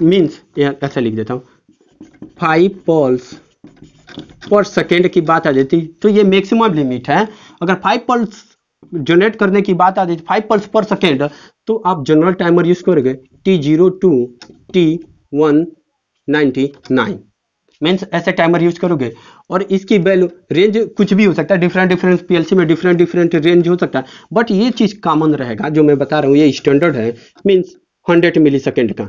मीन्स ऐसा लिख देता हूं फाइव पल्स पर सेकेंड की बात आ जाती तो ये मैक्सिमम लिमिट है अगर फाइव पल्स जनरेट करने की बात आती है फाइव पल्स पर सेकेंड तो आप जनरल टाइमर यूज करोगे T zero two T one ninety nine means ऐसे टाइमर यूज करोगे और इसकी वैल्यू रेंज कुछ भी हो सकता है डिफरेंट डिफरेंट पीएलसी में डिफरेंट डिफरेंट रेंज हो सकता है बट ये चीज़ कॉमन रहेगा जो मैं बता रहा हूँ ये स्टैंडर्ड है मीन्स हंड्रेड मिली सेकेंड का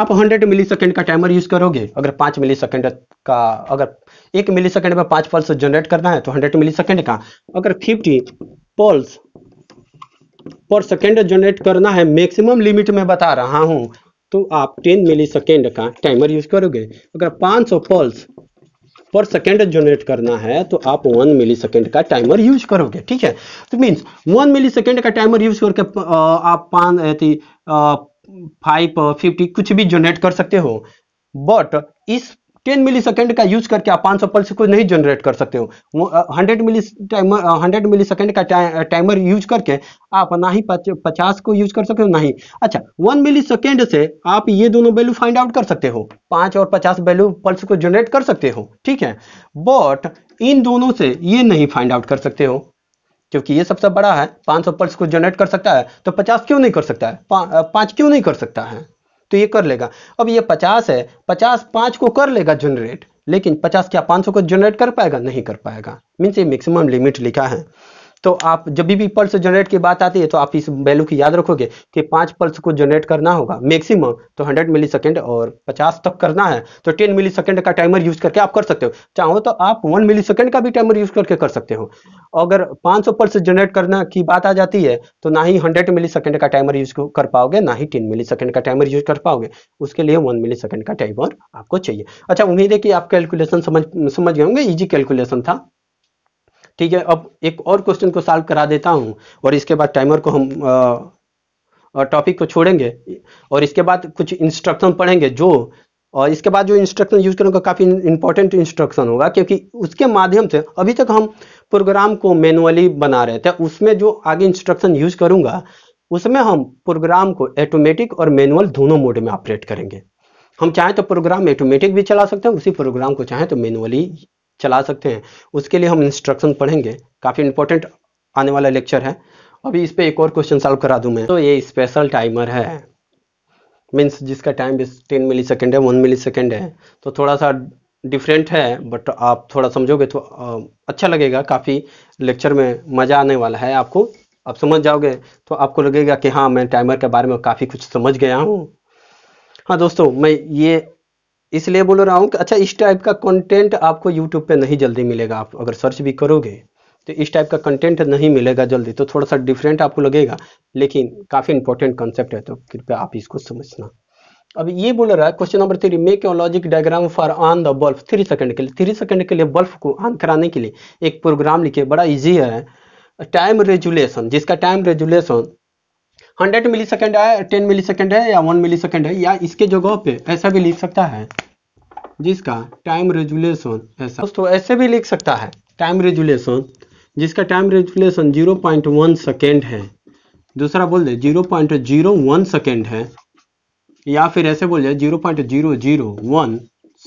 आप 100 मिली सेकेंड का टाइमर यूज करोगे अगर 5 मिली सेकेंड का अगर एक मिली सेकेंड में पांच पल्स जनरेट करना है तो हंड्रेड मिली सेकेंड का अगर फिफ्टी पल्स पर सेकेंड जनरेट करना है मैक्सिमम लिमिट में बता रहा हूं तो आप टेन मिली सेकेंड का टाइमर यूज करोगे अगर 500 पल्स पर सेकेंड जनरेट करना है तो आप वन मिली सेकेंड का टाइमर यूज करोगे ठीक है तो मीन्स वन मिली सेकेंड का टाइमर यूज करके आप पांच फाइव फिफ्टी कुछ भी जनरेट कर सकते हो बट इस 10 मिली सेकेंड का यूज करके आप 500 पल्स को नहीं जनरेट कर सकते हो 100 मिली टाइमर 100 मिली सेकेंड का टाइमर यूज करके आप ना ही 50 को यूज कर सकते हो ना ही अच्छा 1 मिली सेकेंड से आप ये दोनों वैल्यू फाइंड आउट कर सकते हो 5 और 50 वैल्यू पल्स को जनरेट कर सकते हो ठीक है बट इन दोनों से ये नहीं फाइंड आउट कर सकते हो क्योंकि ये सबसे बड़ा है 500 पल्स को जनरेट कर सकता है तो 50 क्यों नहीं कर सकता है पांच क्यों नहीं कर सकता है तो ये कर लेगा अब ये पचास है पचास पांच को कर लेगा जनरेट लेकिन पचास क्या सौ को जनरेट कर पाएगा नहीं कर पाएगा मीन्स ये मैक्सिमम लिमिट लिखा है तो आप जब भी पल्स जनरेट की बात आती है तो आप इस वैल्यू की याद रखोगे कि पांच पल्स को जनरेट करना होगा मैक्सिमम तो 100 मिली सेकेंड और 50 तक करना है तो 10 मिली सेकेंड का टाइमर यूज करके आप कर सकते हो चाहो तो आप 1 मिली सेकेंड का भी टाइमर यूज करके कर सकते हो अगर 500 पल्स जनरेट करना की बात आ जाती है तो ना ही हंड्रेड मिली सेकेंड का टाइमर यूज कर पाओगे ना ही टेन मिली सेकेंड का टाइमर यूज कर पाओगे उसके लिए वन मिली सेकेंड का टाइमर आपको चाहिए अच्छा उम्मीद है कि आप कैलकुलेशन समझ समझ गए होंगे इजी कैलकुलेशन था ठीक है अब एक और क्वेश्चन को सॉल्व करा देता हूँ और इसके बाद टाइमर को हम टॉपिक को छोड़ेंगे और इसके बाद कुछ इंस्ट्रक्शन पढ़ेंगे जो और इसके बाद जो इंस्ट्रक्शन यूज करूँगा काफ़ी इंपॉर्टेंट इंस्ट्रक्शन होगा क्योंकि उसके माध्यम से अभी तक हम प्रोग्राम को मैनुअली बना रहे थे उसमें जो आगे इंस्ट्रक्शन यूज करूंगा उसमें हम प्रोग्राम को ऑटोमेटिक और मैनुअल दोनों मोड में ऑपरेट करेंगे हम चाहें तो प्रोग्राम ऑटोमेटिक भी चला सकते हैं उसी प्रोग्राम को चाहें तो मैनुअली चला सकते हैं उसके लिए हम इंस्ट्रक्शन पढ़ेंगे काफ़ी इंपॉर्टेंट आने वाला लेक्चर है अभी इस पर एक और क्वेश्चन सॉल्व करा दूँ मैं तो ये स्पेशल टाइमर है मीन्स जिसका टाइम टेन मिली सेकेंड है वन मिली सेकेंड है तो थोड़ा सा डिफरेंट है बट आप थोड़ा समझोगे तो अच्छा लगेगा काफ़ी लेक्चर में मज़ा आने वाला है आपको आप समझ जाओगे तो आपको लगेगा कि हाँ मैं टाइमर के बारे में काफ़ी कुछ समझ गया हूँ हाँ दोस्तों मैं ये इसलिए बोल रहा हूँ कि अच्छा इस टाइप का कंटेंट आपको यूट्यूब पे नहीं जल्दी मिलेगा आप अगर सर्च भी करोगे तो इस टाइप का कंटेंट नहीं मिलेगा जल्दी तो थोड़ा सा डिफरेंट आपको लगेगा लेकिन काफ़ी इंपॉर्टेंट कॉन्सेप्ट है तो कृपया आप इसको समझना अब ये बोल रहा है question number three make a logic diagram for on the bulb three second के लिए थ्री सेकंड के लिए बल्ब को ऑन कराने के लिए एक प्रोग्राम लिखे बड़ा ईजी है टाइम रेजुलेशन जिसका time resolution hundred milli second है टेन मिली सेकेंड है या वन मिली सेकेंड है या इसके जगह पे ऐसा भी लिख सकता है जिसका टाइम रेजुलेशन ऐसा दोस्तों ऐसे भी लिख सकता है टाइम रेजुलेशन जिसका time resolution zero point one second है दूसरा बोल दे zero point zero one second है या फिर ऐसे बोल जाए zero point zero zero one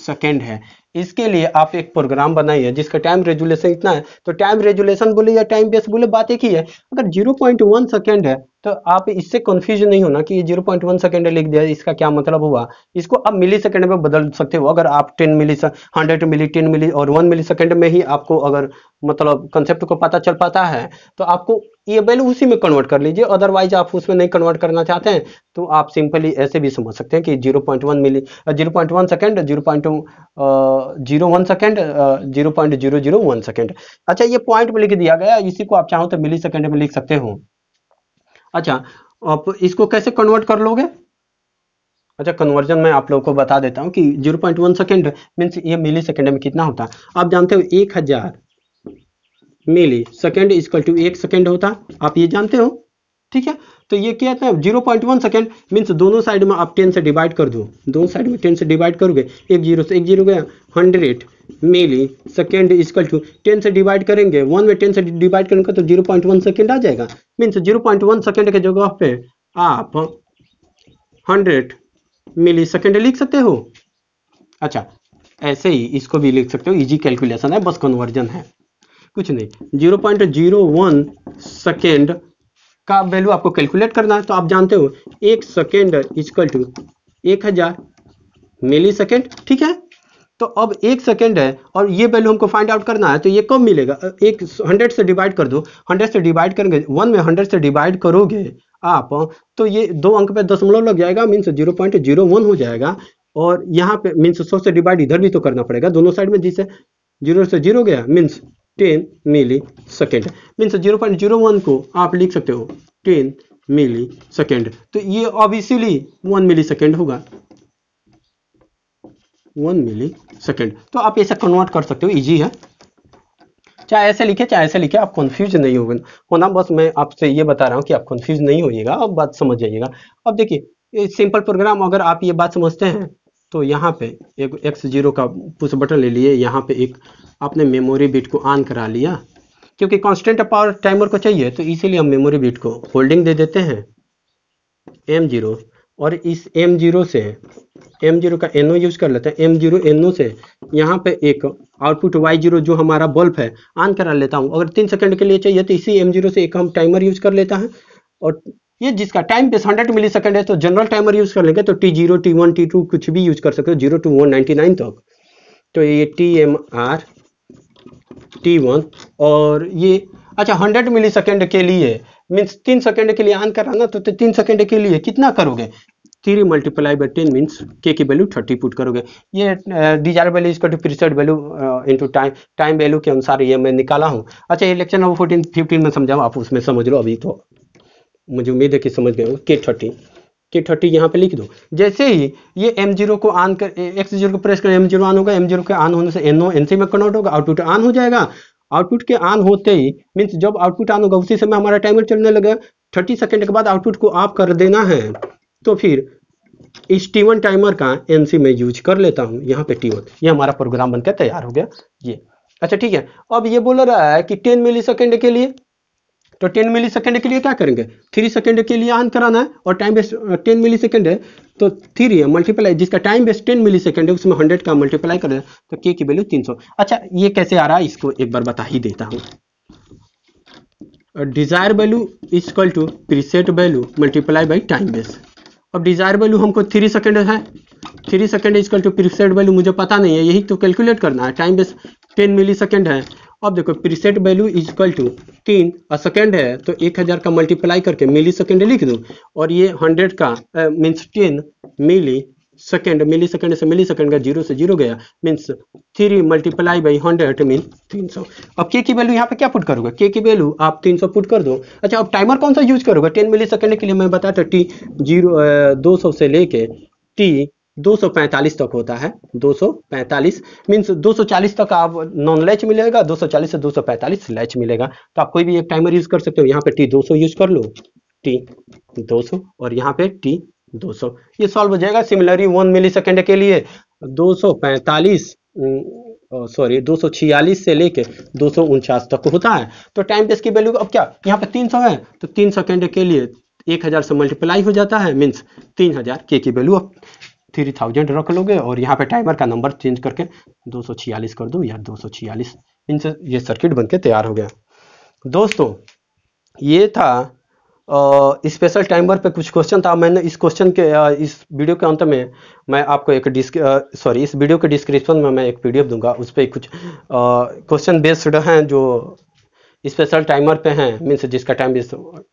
second है इसके लिए आप एक प्रोग्राम बनाइए जिसका टाइम रेजुलेशन इतना है तो टाइम रेजुलेशन बोले या टाइम बेस बोले बात एक ही है अगर जीरो पॉइंट वन सेकेंड है तो आप इससे कंफ्यूज नहीं होना कि ये 0.1 पॉइंट सेकेंड लिख दिया इसका क्या मतलब हुआ इसको आप मिली सेकेंड में बदल सकते हो अगर आप 10 मिली हंड्रेड मिली 10 मिली और 1 मिली सेकेंड में ही आपको अगर मतलब कंसेप्ट को पता चल पाता है तो आपको ये वैल्यू उसी में कन्वर्ट कर लीजिए अदरवाइज आप उसमें नहीं कन्वर्ट करना चाहते हैं तो आप सिंपली ऐसे भी समझ सकते हैं कि 0.1 milli 0.1 point zero zero one second अच्छा ये पॉइंट में लिख दिया गया इसी को आप चाहो तो मिली सेकेंड में लिख सकते हो अच्छा आप इसको कैसे कन्वर्ट कर लोगे अच्छा कन्वर्जन मैं आप लोगों को बता देता हूँ कि 0.1 पॉइंट वन सेकेंड मीन्स ये मिली सेकेंड में कितना होता है आप जानते हो एक हजार मिली सेकेंड इजकल टू एक सेकेंड होता आप ये जानते हो ठीक है तो ये क्या है zero point one second means दोनों साइड में आप टेन से डिवाइड कर दो दोनों साइड में टेन से डिवाइड करोगे एक जीरो से एक जीरो गया hundred milli second is equal to ten से डिवाइड करेंगे वन में टेन से डिवाइड करेंगे तो जीरो पॉइंट वन सेकेंड आ जाएगा means zero point one second के जगह पे आप हंड्रेड मिली सेकेंड लिख सकते हो अच्छा ऐसे ही इसको भी लिख सकते हो इजी कैलकुलेशन है बस कन्वर्जन है कुछ नहीं zero point zero one second का वैल्यू आपको कैलकुलेट करना है तो आप जानते हो एक सेकेंड इजकल टू एक हजार मिली सेकेंड ठीक है तो अब एक सेकेंड है और ये वैल्यू हमको फाइंड आउट करना है तो ये कब मिलेगा एक हंड्रेड से डिवाइड कर दो हंड्रेड से डिवाइड करेंगे वन में हंड्रेड से डिवाइड करोगे आप तो ये दो अंक पे दशमलव मतलब लग जाएगा means zero point zero one हो जाएगा और यहाँ पे मीन्स सौ से डिवाइड इधर भी तो करना पड़ेगा दोनों साइड में जिसे जीरो से जीरो गया means ten milli second means zero point zero one को आप लिख सकते हो टेन मिली सेकेंड तो ये ऑब्वियसली वन मिली सेकेंड होगा वन मिली सेकेंड तो आप ऐसा कन्वर्ट कर सकते हो इजी है चाहे ऐसे लिखे चाहे ऐसे लिखे आप कंफ्यूज नहीं होगे होना बस मैं आपसे ये बता रहा हूँ कि आप कंफ्यूज नहीं होइएगा अब बात समझ जाइएगा अब देखिए सिंपल प्रोग्राम अगर आप ये बात समझते हैं तो यहाँ पे एक एक्स जीरो का पुश बटन ले लिए यहाँ पे एक आपने मेमोरी बिट को ऑन करा लिया क्योंकि कॉन्स्टेंट पावर टाइमर को चाहिए तो इसीलिए हम मेमोरी बिट को होल्डिंग दे देते हैं एम जीरो और इस एम जीरो से एम जीरो का एनओ यूज कर लेते हैं एम जीरो एनओ से यहाँ पे एक आउटपुट वाई जीरो जो हमारा बल्ब है ऑन करा लेता हूँ अगर तीन सेकंड के लिए चाहिए तो इसी एम जीरो से एक हम टाइमर यूज कर लेता है और ये जिसका टाइम पे हंड्रेड मिली सेकंड है तो जनरल टाइमर यूज कर लेंगे तो T zero T one T two कुछ भी यूज कर सकते हो zero two one ninety nine तक तो ये T M R T one और ये अच्छा हंड्रेड मिली सेकेंड के लिए मीन्स तीन सेकेंड के लिए ऑन कराना तो तीन सेकेंड के लिए कितना करोगे three multiply by ten means K की वैल्यू थर्टी पुट करोगे ये डिजायर वैल्यू इसका to preset value into time time value के अनुसार ये मैं निकाला हूँ अच्छा ये लेक्चर नंबर फोर्टीन फिफ्टीन में समझाऊँ आप उसमें समझ लो अभी तो मुझे उम्मीद है कि समझ गए के थर्टी के थर्टी यहाँ पे लिख दो जैसे ही ये एम जीरो को ऑन कर एक्स जीरो को प्रेस कर एम जीरो ऑन होगा एम जीरो के ऑन होने से एन ओ एन सी में कन्वर्ट होगा आउटपुट ऑन हो जाएगा आउटपुट के ऑन होते ही मीन्स जब आउटपुट ऑन होगा उसी समय हमारा टाइमर चलने लगेगा थर्टी सेकेंड के बाद आउटपुट को ऑफ कर देना है तो फिर इस टी वन टाइमर का एन सी मैं यूज कर लेता हूँ यहाँ पे टी वन ये हमारा प्रोग्राम बनकर तैयार हो गया ये अच्छा ठीक है अब ये बोल रहा है कि टेन मिली सेकेंड के लिए तो टेन मिली सेकेंड के लिए क्या करेंगे थ्री सेकेंड के लिए ऑन कराना है और टाइम टेन मिली सेकेंड है तो थ्री है मल्टीप्लाई जिसका time best ten milli second है उसमें हंड्रेड का मल्टीप्लाई कर तो के की वैल्यू तीन अच्छा ये कैसे आ रहा है इसको एक बार बता ही देता हूँ desire value is equal to preset value multiply by time base अब डिजायर वैल्यू हमको थ्री सेकेंड है three second is equal to preset value मुझे पता नहीं है यही तो कैलकुलेट करना है time base ten milli second है अब देखो preset value is equal to तीन और सेकेंड है तो एक हज़ार का मल्टीप्लाई करके मिली सेकेंड लिख दो और ये हंड्रेड का means ten milli second milli second से मिली सेकेंड का जीरो से जीरो गया means three multiply by hundred mean तीन सौ अब के की वैल्यू यहाँ पे क्या पुट करोगे के की वैल्यू आप तीन सौ पुट कर दो अच्छा अब टाइमर कौन सा यूज करोगे टेन मिली सेकेंड के लिए मैं बताया था टी जीरो दो सौ से लेके टी 245 तक होता है 245 मींस 240 तक आप नॉन लैच मिलेगा 240 से 245 लैच मिलेगा तो आप कोई भी एक टाइमर यूज कर सकते हो यहाँ पे टी 200 यूज कर लो टी 200 और यहाँ पे टी 200 ये सॉल्व हो जाएगा सिमिलरली वन मिली सेकेंड के लिए 245 सॉरी सौ से लेके दो तक होता है तो टाइम पे की वैल्यू अब क्या यहाँ पे 300 है तो तीन सेकेंड के लिए एक हजार से मल्टीप्लाई हो जाता है मीन्स तीन हजार के की वैल्यू अब थ्री थाउजेंड रख लोगे और यहाँ पे टाइमर का नंबर चेंज करके दो सौ छियालीस कर दो या दो सौ छियालीस इनसे ये सर्किट बनके तैयार हो गया दोस्तों ये था स्पेशल टाइमर पे कुछ क्वेश्चन था मैंने इस क्वेश्चन के आ, इस वीडियो के अंत में मैं आपको एक डिस्क सॉरी इस वीडियो के डिस्क्रिप्शन में मैं एक पीडीएफ दूंगा उस पर कुछ क्वेश्चन बेस्ड हैं जो स्पेशल टाइमर पे हैं मीन्स जिसका टाइम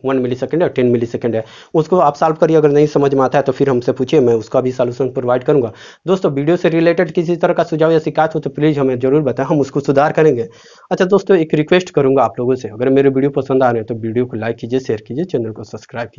वन मिली सेकेंड है टेन मिली सेकेंड है उसको आप सॉल्व करिए अगर नहीं समझ में आता है तो फिर हमसे पूछिए मैं उसका भी सोल्यूशन प्रोवाइड करूँगा दोस्तों वीडियो से रिलेटेड किसी तरह का सुझाव या शिकायत हो तो प्लीज़ हमें जरूर बताएं हम उसको सुधार करेंगे अच्छा दोस्तों एक रिक्वेस्ट करूँगा आप लोगों से अगर मेरे वीडियो पसंद आ रहे हैं तो वीडियो को लाइक कीजिए शेयर कीजिए चैनल को सब्सक्राइब कीजिए